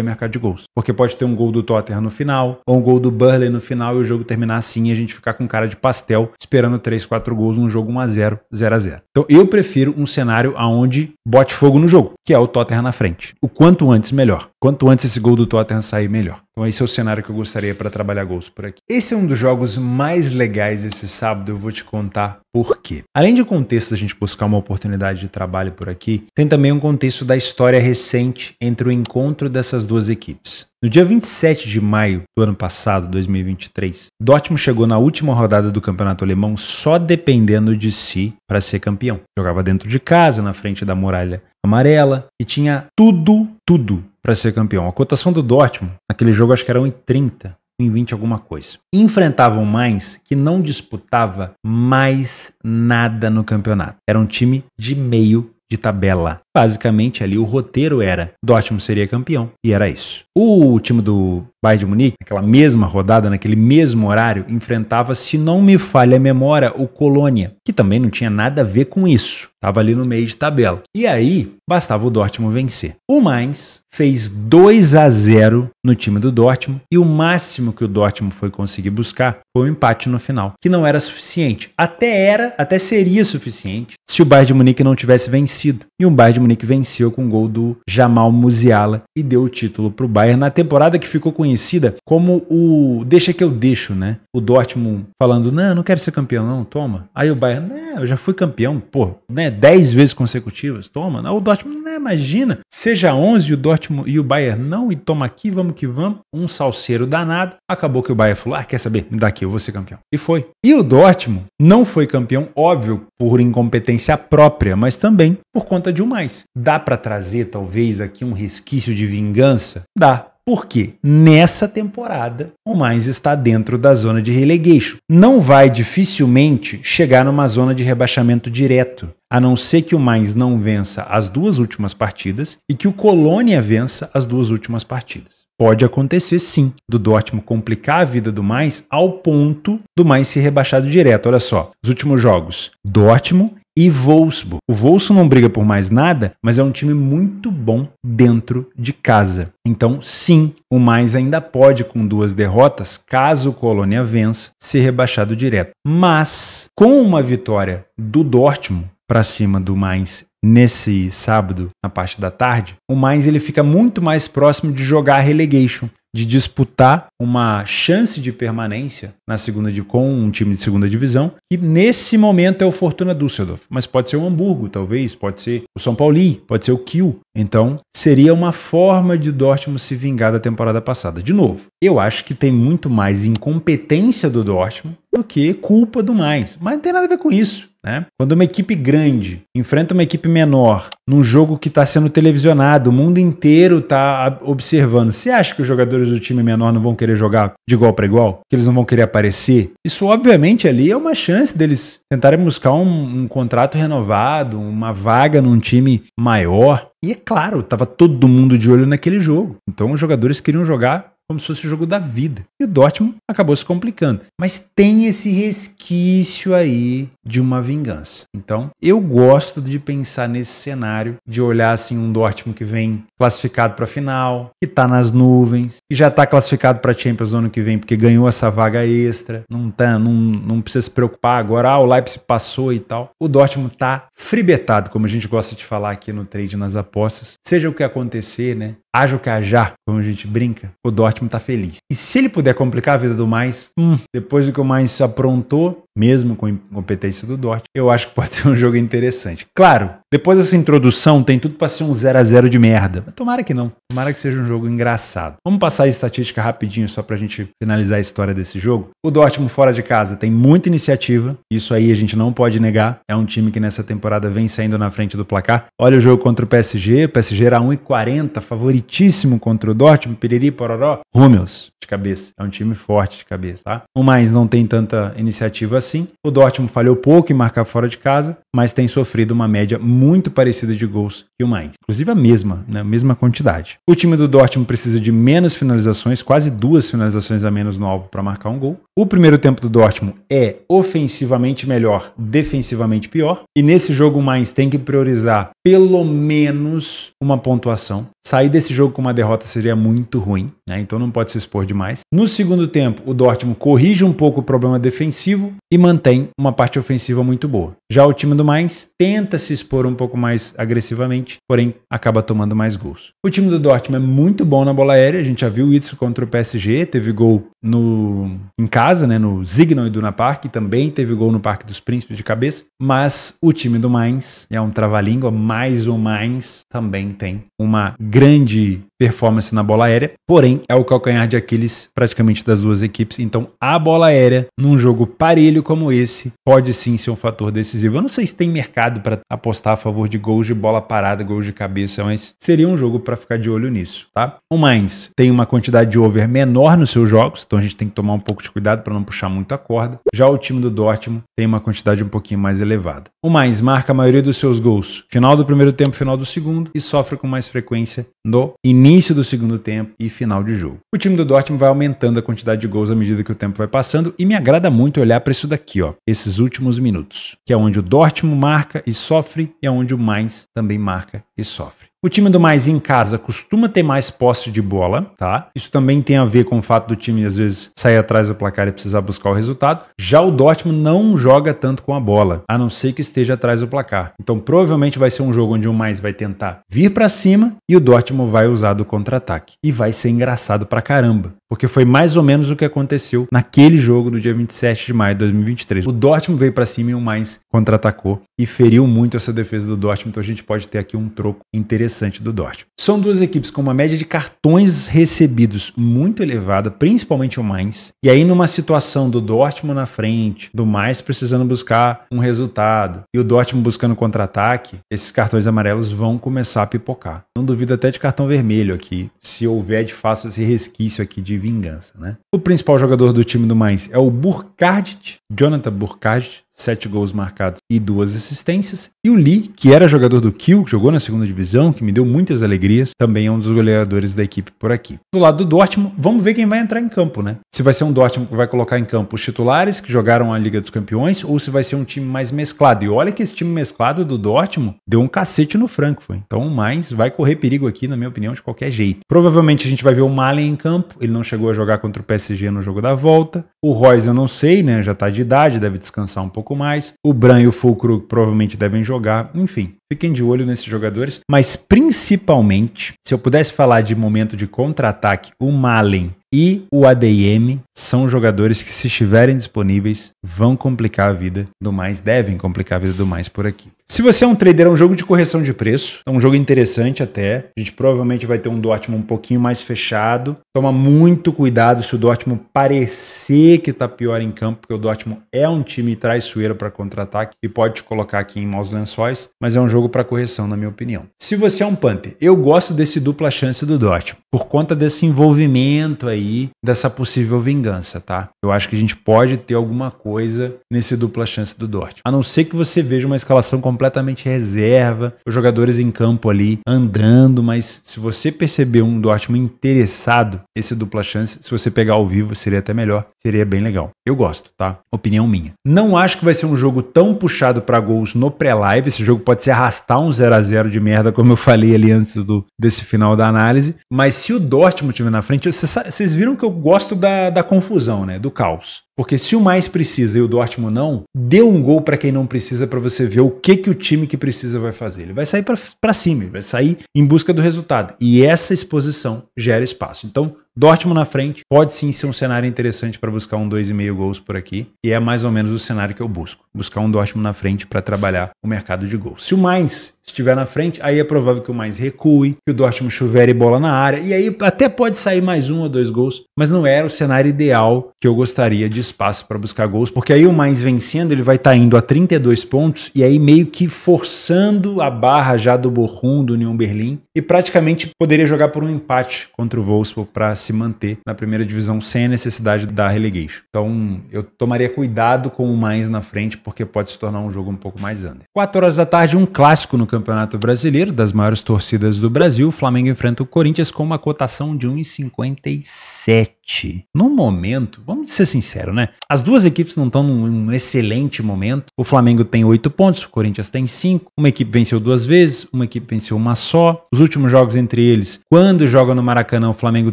mercado de gols. Porque pode ter um gol do Tottenham no final, ou um gol do Burley no final e o jogo terminar assim e a gente ficar com cara de pastel esperando 3, 4 gols num jogo 1 a 0 0 a 0 Então, eu prefiro um cenário aonde bote fogo no jogo, que é o Tottenham na frente. O quanto antes, melhor. Quanto antes esse gol do Tottenham sair, melhor. Então esse é o cenário que eu gostaria para trabalhar gols por aqui. Esse é um dos jogos mais legais esse sábado, eu vou te contar por quê. Além de um contexto da gente buscar uma oportunidade de trabalho por aqui, tem também um contexto da história recente entre o encontro dessas duas equipes. No dia 27 de maio do ano passado, 2023, Dortmund chegou na última rodada do Campeonato Alemão só dependendo de si para ser campeão. Jogava dentro de casa, na frente da muralha amarela e tinha tudo, tudo para ser campeão. A cotação do Dortmund, naquele jogo, acho que era 1,30, 20 alguma coisa. Enfrentavam mais que não disputava mais nada no campeonato. Era um time de meio de tabela. Basicamente, ali o roteiro era Dortmund seria campeão, e era isso. O time do Bayern de Munique, naquela mesma rodada, naquele mesmo horário, enfrentava, se não me falha a memória, o Colônia, que também não tinha nada a ver com isso. Estava ali no meio de tabela. E aí, bastava o Dortmund vencer. O Mainz fez 2 a 0 no time do Dortmund e o máximo que o Dortmund foi conseguir buscar foi o um empate no final, que não era suficiente. Até era, até seria suficiente se o Bayern de Munique não tivesse vencido. E o Bayern de Munique venceu com o gol do Jamal Musiala e deu o título para o Bayern na temporada que ficou com conhecida como o deixa que eu deixo, né? O Dortmund falando, não, não quero ser campeão, não, toma. Aí o Bayern, né, eu já fui campeão, pô, né, 10 vezes consecutivas, toma. o Dortmund, né, imagina, seja 11 o Dortmund e o Bayern não, e toma aqui, vamos que vamos. Um salseiro danado, acabou que o Bayern falou, ah, quer saber, daqui eu vou ser campeão. E foi. E o Dortmund não foi campeão, óbvio, por incompetência própria, mas também por conta de um mais. Dá para trazer, talvez, aqui um resquício de vingança? Dá. Porque nessa temporada o Mainz está dentro da zona de relegation. Não vai dificilmente chegar numa zona de rebaixamento direto, a não ser que o Mainz não vença as duas últimas partidas e que o Colônia vença as duas últimas partidas. Pode acontecer sim do Dortmund complicar a vida do Mainz ao ponto do Mainz ser rebaixado direto. Olha só, os últimos jogos: Dortmund, e Wolfsburg. O Wolfsburg não briga por mais nada, mas é um time muito bom dentro de casa. Então, sim, o mais ainda pode, com duas derrotas, caso o Colônia vença, ser rebaixado direto. Mas, com uma vitória do Dortmund para cima do mais nesse sábado, na parte da tarde, o Mais ele fica muito mais próximo de jogar a relegation, de disputar uma chance de permanência na segunda de, com um time de segunda divisão, que nesse momento é o Fortuna Düsseldorf, mas pode ser o Hamburgo, talvez, pode ser o São Pauli, pode ser o Kiel. Então, seria uma forma de Dortmund se vingar da temporada passada. De novo, eu acho que tem muito mais incompetência do Dortmund do que culpa do mais, mas não tem nada a ver com isso. Né? Quando uma equipe grande enfrenta uma equipe menor num jogo que está sendo televisionado, o mundo inteiro está observando, você acha que os jogadores do time menor não vão querer jogar de igual para igual? Que eles não vão querer aparecer? Isso, obviamente, ali é uma chance deles tentarem buscar um, um contrato renovado, uma vaga num time maior. E é claro, estava todo mundo de olho naquele jogo. Então os jogadores queriam jogar como se fosse o jogo da vida. E o Dortmund acabou se complicando. Mas tem esse resquício aí de uma vingança. Então, eu gosto de pensar nesse cenário, de olhar assim um Dortmund que vem classificado para a final, que está nas nuvens, que já está classificado para a Champions no ano que vem porque ganhou essa vaga extra, não tá, não, não precisa se preocupar agora, ah, o Leipzig passou e tal. O Dortmund está fribetado, como a gente gosta de falar aqui no trade nas apostas. Seja o que acontecer, né? haja o que haja, como a gente brinca, o Dortmund tá feliz. E se ele puder complicar a vida do mais, hum, depois do que o mais se aprontou, mesmo com a incompetência do Dortmund, eu acho que pode *laughs* ser um jogo interessante. Claro, depois dessa introdução tem tudo para ser um 0 a 0 de merda. Mas tomara que não. Tomara que seja um jogo engraçado. Vamos passar a estatística rapidinho só pra gente finalizar a história desse jogo. O Dortmund fora de casa tem muita iniciativa, isso aí a gente não pode negar. É um time que nessa temporada vem saindo na frente do placar. Olha o jogo contra o PSG, o PSG era 1,40, favoritíssimo contra o Dortmund, Piriri, Pororó, Rúmeus de cabeça. É um time forte de cabeça, tá? O mais não tem tanta iniciativa assim. O Dortmund falhou pouco em marcar fora de casa, mas tem sofrido uma média muito parecida de gols que o Mainz. Inclusive a mesma, né? a mesma quantidade. O time do Dortmund precisa de menos finalizações, quase duas finalizações a menos no alvo para marcar um gol. O primeiro tempo do Dortmund é ofensivamente melhor, defensivamente pior. E nesse jogo o Mainz tem que priorizar pelo menos uma pontuação. Sair desse jogo com uma derrota seria muito ruim, né? então não pode se expor demais. No segundo tempo, o Dortmund corrige um pouco o problema defensivo, e mantém uma parte ofensiva muito boa. Já o time do Mainz tenta se expor um pouco mais agressivamente, porém acaba tomando mais gols. O time do Dortmund é muito bom na bola aérea, a gente já viu isso contra o PSG, teve gol no em casa, né, no Signal e Duna Park, também teve gol no Parque dos Príncipes de cabeça, mas o time do Mainz é um trava-língua, mais o Mainz também tem uma grande performance na bola aérea, porém é o calcanhar de Aquiles praticamente das duas equipes, então a bola aérea num jogo parelho como esse pode sim ser um fator decisivo decisivo. Eu não sei se tem mercado para apostar a favor de gols de bola parada, gols de cabeça, mas seria um jogo para ficar de olho nisso, tá? O Mainz tem uma quantidade de over menor nos seus jogos, então a gente tem que tomar um pouco de cuidado para não puxar muito a corda. Já o time do Dortmund tem uma quantidade um pouquinho mais elevada. O Mainz marca a maioria dos seus gols final do primeiro tempo, final do segundo e sofre com mais frequência no início do segundo tempo e final de jogo. O time do Dortmund vai aumentando a quantidade de gols à medida que o tempo vai passando e me agrada muito olhar para isso daqui, ó, esses últimos minutos, que é onde onde o Dortmund marca e sofre e é onde o Mainz também marca e sofre. O time do mais em casa costuma ter mais posse de bola, tá? Isso também tem a ver com o fato do time às vezes sair atrás do placar e precisar buscar o resultado. Já o Dortmund não joga tanto com a bola, a não ser que esteja atrás do placar. Então provavelmente vai ser um jogo onde o mais vai tentar vir para cima e o Dortmund vai usar do contra-ataque. E vai ser engraçado pra caramba, porque foi mais ou menos o que aconteceu naquele jogo do dia 27 de maio de 2023. O Dortmund veio para cima e o mais contra-atacou e feriu muito essa defesa do Dortmund, então a gente pode ter aqui um troco interessante interessante do Dortmund. São duas equipes com uma média de cartões recebidos muito elevada, principalmente o Mainz. E aí, numa situação do Dortmund na frente, do Mainz precisando buscar um resultado e o Dortmund buscando contra-ataque, esses cartões amarelos vão começar a pipocar. Não duvido até de cartão vermelho aqui, se houver de fato esse resquício aqui de vingança, né? O principal jogador do time do Mainz é o Burkhardt, Jonathan Burkhardt, sete gols marcados e duas assistências. E o Lee, que era jogador do Kiel, que jogou na segunda divisão, que me deu muitas alegrias, também é um dos goleadores da equipe por aqui. Do lado do Dortmund, vamos ver quem vai entrar em campo, né? Se vai ser um Dortmund que vai colocar em campo os titulares que jogaram a Liga dos Campeões ou se vai ser um time mais mesclado. E olha que esse time mesclado do Dortmund deu um cacete no Frankfurt. Então, mais vai correr perigo aqui, na minha opinião, de qualquer jeito. Provavelmente a gente vai ver o Malen em campo, ele não chegou a jogar contra o PSG no jogo da volta. O Royce eu não sei, né? Já tá de idade, deve descansar um pouco pouco mais. O Bran e o Fulcro provavelmente devem jogar. Enfim, fiquem de olho nesses jogadores. Mas principalmente, se eu pudesse falar de momento de contra-ataque, o Malen e o ADM são jogadores que, se estiverem disponíveis, vão complicar a vida do mais, devem complicar a vida do mais por aqui. Se você é um trader, é um jogo de correção de preço, é um jogo interessante até. A gente provavelmente vai ter um Dortmund um pouquinho mais fechado. Toma muito cuidado se o Dortmund parecer que está pior em campo, porque o Dortmund é um time traiçoeiro para contra-ataque e pode te colocar aqui em maus lençóis, mas é um jogo para correção, na minha opinião. Se você é um pump, eu gosto desse dupla chance do Dortmund, por conta desse envolvimento aí aí dessa possível vingança, tá? Eu acho que a gente pode ter alguma coisa nesse dupla chance do Dortmund. A não ser que você veja uma escalação completamente reserva, os jogadores em campo ali andando, mas se você perceber um Dortmund interessado, esse dupla chance, se você pegar ao vivo, seria até melhor, seria bem legal. Eu gosto, tá? Opinião minha. Não acho que vai ser um jogo tão puxado para gols no pré-live, esse jogo pode se arrastar um 0 a 0 de merda, como eu falei ali antes do, desse final da análise, mas se o Dortmund tiver na frente, vocês vocês viram que eu gosto da, da confusão, né? Do caos. Porque se o mais precisa e o Dortmund não, dê um gol para quem não precisa para você ver o que que o time que precisa vai fazer. Ele vai sair para cima, ele vai sair em busca do resultado. E essa exposição gera espaço. Então, Dortmund na frente pode sim ser um cenário interessante para buscar um 2,5 gols por aqui. E é mais ou menos o cenário que eu busco. Buscar um Dortmund na frente para trabalhar o mercado de gols. Se o Mainz estiver na frente, aí é provável que o Mainz recue, que o Dortmund chuver e bola na área. E aí até pode sair mais um ou dois gols mas não era o cenário ideal que eu gostaria de espaço para buscar gols, porque aí o mais vencendo ele vai estar tá indo a 32 pontos e aí meio que forçando a barra já do Bochum, do Union Berlim, e praticamente poderia jogar por um empate contra o Wolfsburg para se manter na primeira divisão sem a necessidade da relegation. Então eu tomaria cuidado com o mais na frente, porque pode se tornar um jogo um pouco mais under. 4 horas da tarde, um clássico no Campeonato Brasileiro, das maiores torcidas do Brasil, o Flamengo enfrenta o Corinthians com uma cotação de 1,57. 7. No momento, vamos ser sinceros, né? As duas equipes não estão num, num, excelente momento. O Flamengo tem 8 pontos, o Corinthians tem 5. Uma equipe venceu duas vezes, uma equipe venceu uma só. Os últimos jogos entre eles, quando joga no Maracanã, o Flamengo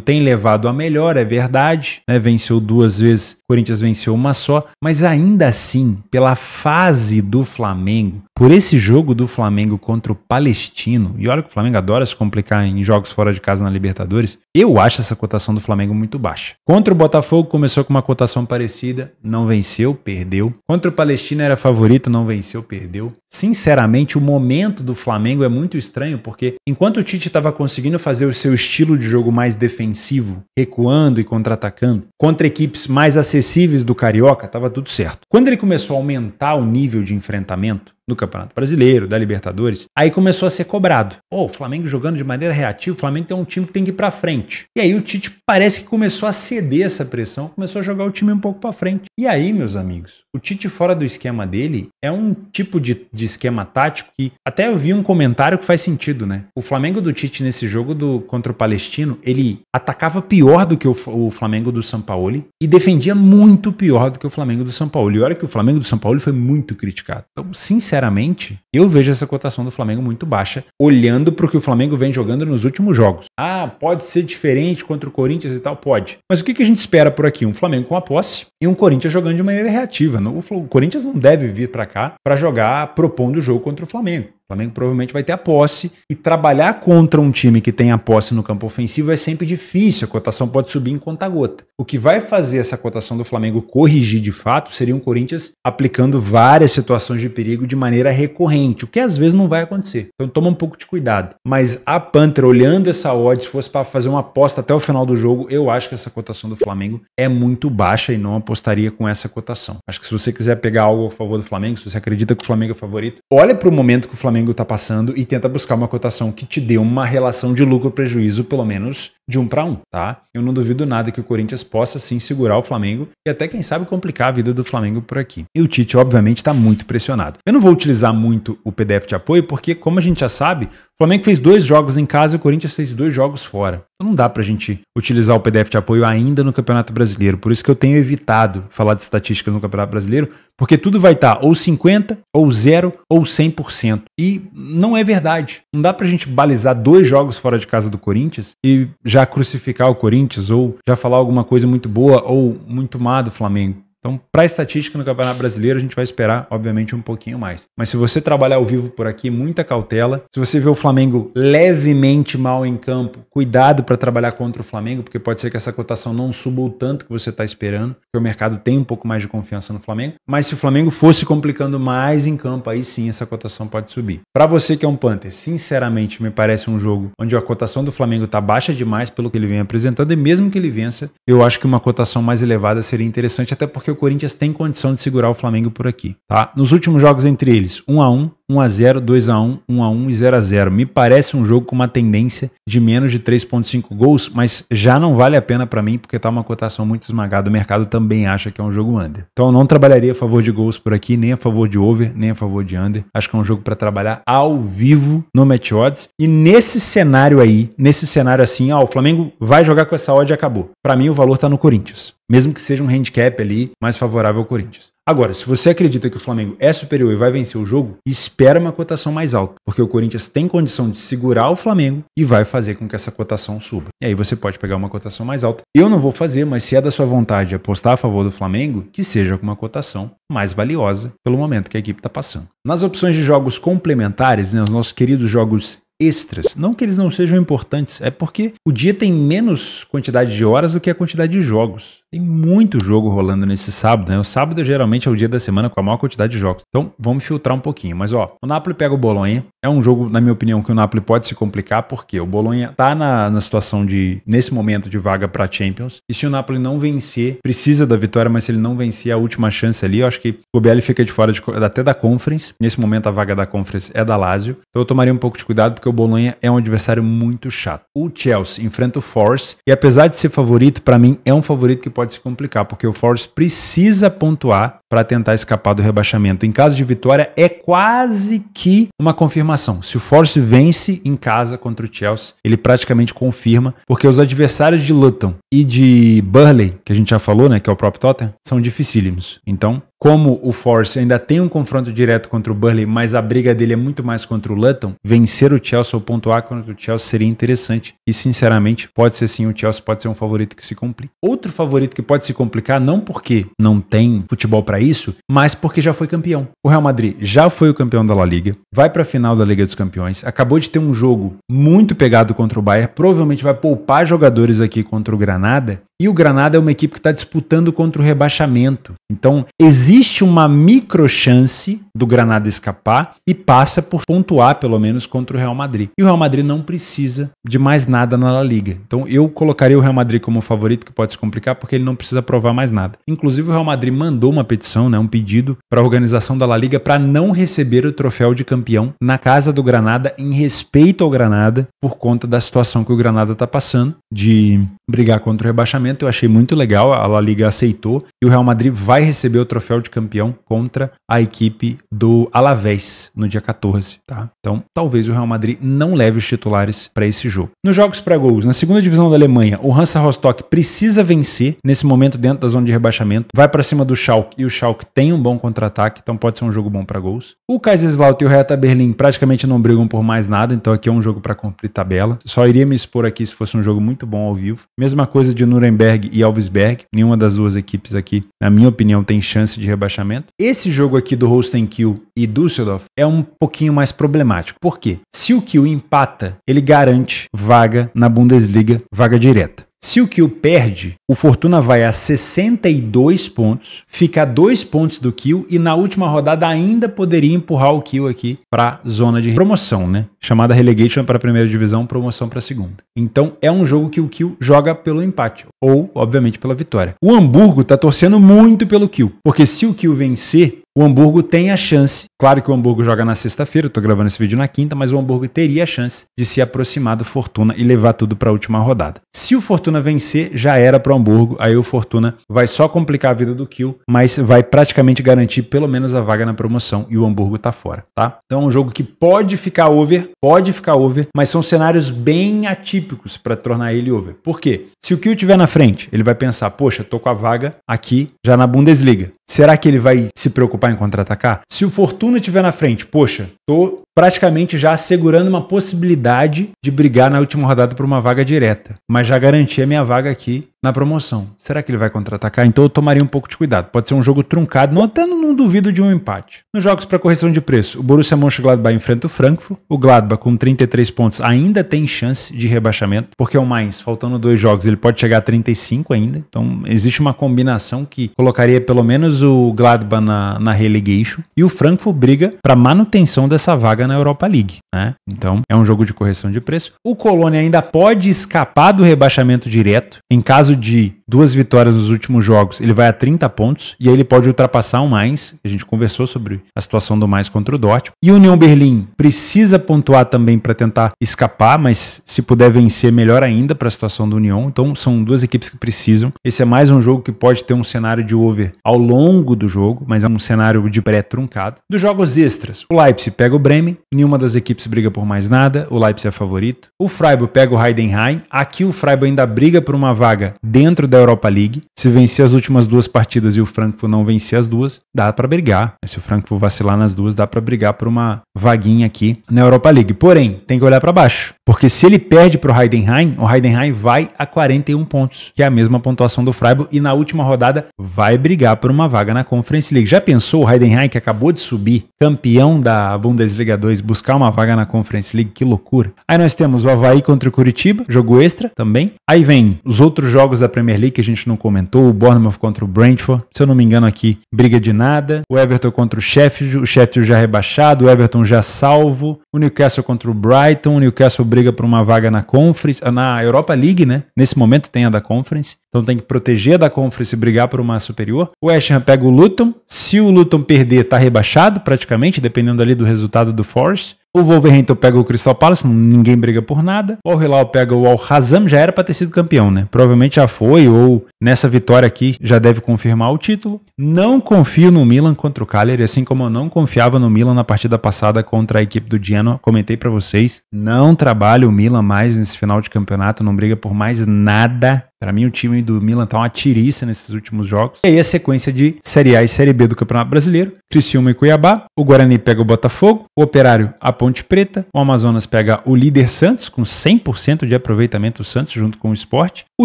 tem levado a melhor, é verdade. Né? Venceu duas vezes Corinthians venceu uma só, mas ainda assim, pela fase do Flamengo, por esse jogo do Flamengo contra o Palestino, e olha que o Flamengo adora se complicar em jogos fora de casa na Libertadores, eu acho essa cotação do Flamengo muito baixa. Contra o Botafogo começou com uma cotação parecida, não venceu, perdeu. Contra o Palestino era favorito, não venceu, perdeu. Sinceramente, o momento do Flamengo é muito estranho, porque enquanto o Tite estava conseguindo fazer o seu estilo de jogo mais defensivo, recuando e contra-atacando, contra equipes mais acessíveis, acessíveis do Carioca, estava tudo certo. Quando ele começou a aumentar o nível de enfrentamento, do Campeonato Brasileiro, da Libertadores, aí começou a ser cobrado. Pô, oh, o Flamengo jogando de maneira reativa, o Flamengo tem um time que tem que ir para frente. E aí o Tite parece que começou a ceder essa pressão, começou a jogar o time um pouco para frente. E aí, meus amigos, o Tite fora do esquema dele é um tipo de, de esquema tático que até eu vi um comentário que faz sentido, né? O Flamengo do Tite nesse jogo do contra o Palestino, ele atacava pior do que o, o Flamengo do São Paulo e defendia muito pior do que o Flamengo do São Paulo. E olha que o Flamengo do São Paulo foi muito criticado. Então, sinceramente, sinceramente, eu vejo essa cotação do Flamengo muito baixa, olhando para o que o Flamengo vem jogando nos últimos jogos. Ah, pode ser diferente contra o Corinthians e tal? Pode. Mas o que, que a gente espera por aqui? Um Flamengo com a posse e um Corinthians jogando de maneira reativa. O Corinthians não deve vir para cá para jogar propondo o jogo contra o Flamengo. O Flamengo provavelmente vai ter a posse e trabalhar contra um time que tem a posse no campo ofensivo é sempre difícil. A cotação pode subir em conta-gota. O que vai fazer essa cotação do Flamengo corrigir de fato seria um Corinthians aplicando várias situações de perigo de maneira recorrente, o que às vezes não vai acontecer. Então toma um pouco de cuidado. Mas a Panther, olhando essa odd, se fosse para fazer uma aposta até o final do jogo, eu acho que essa cotação do Flamengo é muito baixa e não apostaria com essa cotação. Acho que se você quiser pegar algo a favor do Flamengo, se você acredita que o Flamengo é favorito, olha para o momento que o Flamengo Flamengo está passando e tenta buscar uma cotação que te dê uma relação de lucro-prejuízo, pelo menos de um para um, tá? Eu não duvido nada que o Corinthians possa sim segurar o Flamengo e até quem sabe complicar a vida do Flamengo por aqui. E o Tite obviamente está muito pressionado. Eu não vou utilizar muito o PDF de apoio porque como a gente já sabe, o Flamengo fez dois jogos em casa e o Corinthians fez dois jogos fora. Então não dá pra gente utilizar o PDF de apoio ainda no Campeonato Brasileiro. Por isso que eu tenho evitado falar de estatísticas no Campeonato Brasileiro, porque tudo vai estar tá ou 50, ou 0, ou 100%. E não é verdade. Não dá pra gente balizar dois jogos fora de casa do Corinthians e já já crucificar o Corinthians ou já falar alguma coisa muito boa ou muito má do Flamengo. Então, para a estatística no Campeonato Brasileiro, a gente vai esperar, obviamente, um pouquinho mais. Mas se você trabalhar ao vivo por aqui, muita cautela. Se você vê o Flamengo levemente mal em campo, cuidado para trabalhar contra o Flamengo, porque pode ser que essa cotação não suba o tanto que você está esperando, que o mercado tem um pouco mais de confiança no Flamengo. Mas se o Flamengo fosse complicando mais em campo, aí sim essa cotação pode subir. Para você que é um Panther, sinceramente, me parece um jogo onde a cotação do Flamengo está baixa demais pelo que ele vem apresentando, e mesmo que ele vença, eu acho que uma cotação mais elevada seria interessante, até porque que o Corinthians tem condição de segurar o Flamengo por aqui, tá? Nos últimos jogos entre eles, 1 a 1, 1x0, 2x1, 1x1 e 0x0. Me parece um jogo com uma tendência de menos de 3,5 gols, mas já não vale a pena para mim porque tá uma cotação muito esmagada. O mercado também acha que é um jogo under. Então eu não trabalharia a favor de gols por aqui, nem a favor de over, nem a favor de under. Acho que é um jogo para trabalhar ao vivo no Match Odds. E nesse cenário aí, nesse cenário assim, ó, ah, o Flamengo vai jogar com essa odd e acabou. Para mim o valor tá no Corinthians mesmo que seja um handicap ali mais favorável ao Corinthians. Agora, se você acredita que o Flamengo é superior e vai vencer o jogo, espera uma cotação mais alta, porque o Corinthians tem condição de segurar o Flamengo e vai fazer com que essa cotação suba. E aí você pode pegar uma cotação mais alta. Eu não vou fazer, mas se é da sua vontade apostar a favor do Flamengo, que seja com uma cotação mais valiosa pelo momento que a equipe está passando. Nas opções de jogos complementares, né, os nossos queridos jogos extras. Não que eles não sejam importantes, é porque o dia tem menos quantidade de horas do que a quantidade de jogos. Tem muito jogo rolando nesse sábado, né? O sábado geralmente é o dia da semana com a maior quantidade de jogos. Então vamos filtrar um pouquinho. Mas ó, o Napoli pega o Bolonha. É um jogo, na minha opinião, que o Napoli pode se complicar, porque o Bolonha tá na, na situação de, nesse momento, de vaga para Champions. E se o Napoli não vencer, precisa da vitória, mas se ele não vencer a última chance ali, eu acho que o BL fica de fora de, até da Conference. Nesse momento, a vaga da Conference é da Lazio. Então eu tomaria um pouco de cuidado, porque o Bolonha é um adversário muito chato. O Chelsea enfrenta o Force, e apesar de ser favorito, para mim é um favorito que pode se complicar, porque o Forest precisa pontuar para tentar escapar do rebaixamento. Em caso de vitória, é quase que uma confirmação. Se o Forest vence em casa contra o Chelsea, ele praticamente confirma, porque os adversários de Luton e de Burley, que a gente já falou, né, que é o próprio Tottenham, são dificílimos. Então, como o Force ainda tem um confronto direto contra o Burley, mas a briga dele é muito mais contra o Lutton, vencer o Chelsea ou pontuar contra o Chelsea seria interessante. E, sinceramente, pode ser sim, o Chelsea pode ser um favorito que se complica. Outro favorito que pode se complicar, não porque não tem futebol para isso, mas porque já foi campeão. O Real Madrid já foi o campeão da La Liga, vai para a final da Liga dos Campeões, acabou de ter um jogo muito pegado contra o Bayern, provavelmente vai poupar jogadores aqui contra o Granada, e o Granada é uma equipe que está disputando contra o rebaixamento. Então, existe uma micro chance do Granada escapar e passa por pontuar, pelo menos, contra o Real Madrid. E o Real Madrid não precisa de mais nada na La Liga. Então, eu colocaria o Real Madrid como favorito, que pode se complicar, porque ele não precisa provar mais nada. Inclusive, o Real Madrid mandou uma petição, né, um pedido para a organização da La Liga para não receber o troféu de campeão na casa do Granada, em respeito ao Granada, por conta da situação que o Granada está passando, de brigar contra o rebaixamento eu achei muito legal, a La Liga aceitou e o Real Madrid vai receber o troféu de campeão contra a equipe do Alavés no dia 14, tá? Então, talvez o Real Madrid não leve os titulares para esse jogo. Nos jogos para gols, na segunda divisão da Alemanha, o Hansa Rostock precisa vencer nesse momento dentro da zona de rebaixamento, vai para cima do Schalke e o Schalke tem um bom contra-ataque, então pode ser um jogo bom para gols. O Kaiserslautern e o Hertha Berlim praticamente não brigam por mais nada, então aqui é um jogo para cumprir tabela. Só iria me expor aqui se fosse um jogo muito bom ao vivo. Mesma coisa de Nuremberg Nuremberg e Alvesberg. Nenhuma das duas equipes aqui, na minha opinião, tem chance de rebaixamento. Esse jogo aqui do Holstein Kiel e Düsseldorf é um pouquinho mais problemático. Por quê? Se o Kiel empata, ele garante vaga na Bundesliga, vaga direta. Se o kill perde, o Fortuna vai a 62 pontos, fica a 2 pontos do kill e na última rodada ainda poderia empurrar o kill aqui para zona de promoção, né? Chamada relegation para a primeira divisão, promoção para a segunda. Então é um jogo que o kill joga pelo empate ou, obviamente, pela vitória. O Hamburgo está torcendo muito pelo kill, porque se o kill vencer, o Hamburgo tem a chance Claro que o Hamburgo joga na sexta-feira, estou gravando esse vídeo na quinta, mas o Hamburgo teria a chance de se aproximar do Fortuna e levar tudo para a última rodada. Se o Fortuna vencer, já era para o Hamburgo, aí o Fortuna vai só complicar a vida do Kiel, mas vai praticamente garantir pelo menos a vaga na promoção e o Hamburgo está fora, tá? Então é um jogo que pode ficar over, pode ficar over, mas são cenários bem atípicos para tornar ele over. Por quê? Se o Kiel tiver na frente, ele vai pensar, poxa, tô com a vaga aqui já na Bundesliga. Será que ele vai se preocupar em contra-atacar? Se o Fortuna Fortuna tiver na frente, poxa, tô praticamente já assegurando uma possibilidade de brigar na última rodada por uma vaga direta, mas já garanti a minha vaga aqui na promoção. Será que ele vai contra-atacar? Então eu tomaria um pouco de cuidado. Pode ser um jogo truncado, não até não duvido de um empate. Nos jogos para correção de preço, o Borussia Mönchengladbach enfrenta o Frankfurt. O Gladbach com 33 pontos ainda tem chance de rebaixamento, porque é o Mainz, faltando dois jogos, ele pode chegar a 35 ainda. Então existe uma combinação que colocaria pelo menos o Gladbach na, na relegation e o Frankfurt briga para manutenção dessa vaga na Europa League, né? Então é um jogo de correção de preço. O Colônia ainda pode escapar do rebaixamento direto em caso caso de duas vitórias nos últimos jogos, ele vai a 30 pontos e aí ele pode ultrapassar o mais. A gente conversou sobre a situação do mais contra o Dortmund. E União Berlim precisa pontuar também para tentar escapar, mas se puder vencer, melhor ainda para a situação do União. Então são duas equipes que precisam. Esse é mais um jogo que pode ter um cenário de over ao longo do jogo, mas é um cenário de pré-truncado. Dos jogos extras, o Leipzig pega o Bremen, nenhuma das equipes briga por mais nada, o Leipzig é favorito. O Freiburg pega o Heidenheim. Aqui o Freiburg ainda briga por uma vaga dentro da Europa League. Se vencer as últimas duas partidas e o Frankfurt não vencer as duas, dá para brigar. se o Frankfurt vacilar nas duas, dá para brigar por uma vaguinha aqui na Europa League. Porém, tem que olhar para baixo. Porque se ele perde para o Heidenheim, o Heidenheim vai a 41 pontos, que é a mesma pontuação do Freiburg, e na última rodada vai brigar por uma vaga na Conference League. Já pensou o Heidenheim, que acabou de subir, campeão da Bundesliga 2, buscar uma vaga na Conference League? Que loucura! Aí nós temos o Havaí contra o Curitiba, jogo extra também. Aí vem os outros jogos da Premier League que a gente não comentou, o Bournemouth contra o Brentford, se eu não me engano aqui, briga de nada. O Everton contra o Sheffield, o Sheffield já rebaixado, o Everton já salvo. O Newcastle contra o Brighton, o Newcastle briga por uma vaga na Conference, na Europa League, né? Nesse momento tem a da Conference. Então tem que proteger a da Conference e brigar por uma superior. O West Ham pega o Luton. Se o Luton perder, tá rebaixado praticamente, dependendo ali do resultado do Forest. O Wolverhampton pega o Crystal Palace, ninguém briga por nada. O Hilal pega o Al Hazam, já era para ter sido campeão, né? Provavelmente já foi, ou nessa vitória aqui já deve confirmar o título. Não confio no Milan contra o Cagliari, assim como eu não confiava no Milan na partida passada contra a equipe do Genoa. Comentei para vocês, não trabalho o Milan mais nesse final de campeonato, não briga por mais nada. Para mim, o time do Milan tá uma tiriça nesses últimos jogos. E aí a sequência de Série A e Série B do Campeonato Brasileiro. Criciúma e Cuiabá. O Guarani pega o Botafogo. O Operário, a Ponte Preta. O Amazonas pega o líder Santos, com 100% de aproveitamento o Santos, junto com o Esporte. O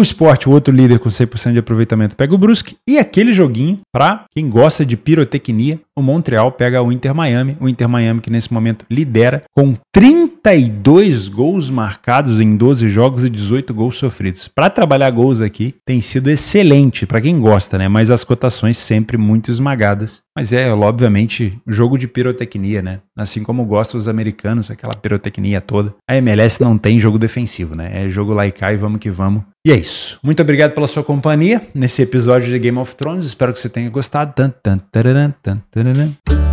Esporte, o outro líder com 100% de aproveitamento, pega o Brusque. E aquele joguinho, para quem gosta de pirotecnia, o Montreal pega o Inter Miami, o Inter Miami que nesse momento lidera com 32 gols marcados em 12 jogos e 18 gols sofridos. Para trabalhar gols aqui tem sido excelente para quem gosta, né? Mas as cotações sempre muito esmagadas. Mas é, obviamente, jogo de pirotecnia, né? Assim como gostam os americanos, aquela pirotecnia toda. A MLS não tem jogo defensivo, né? É jogo lá e cá e vamos que vamos. E é isso. Muito obrigado pela sua companhia nesse episódio de Game of Thrones. Espero que você tenha gostado. Tan, tan, tan,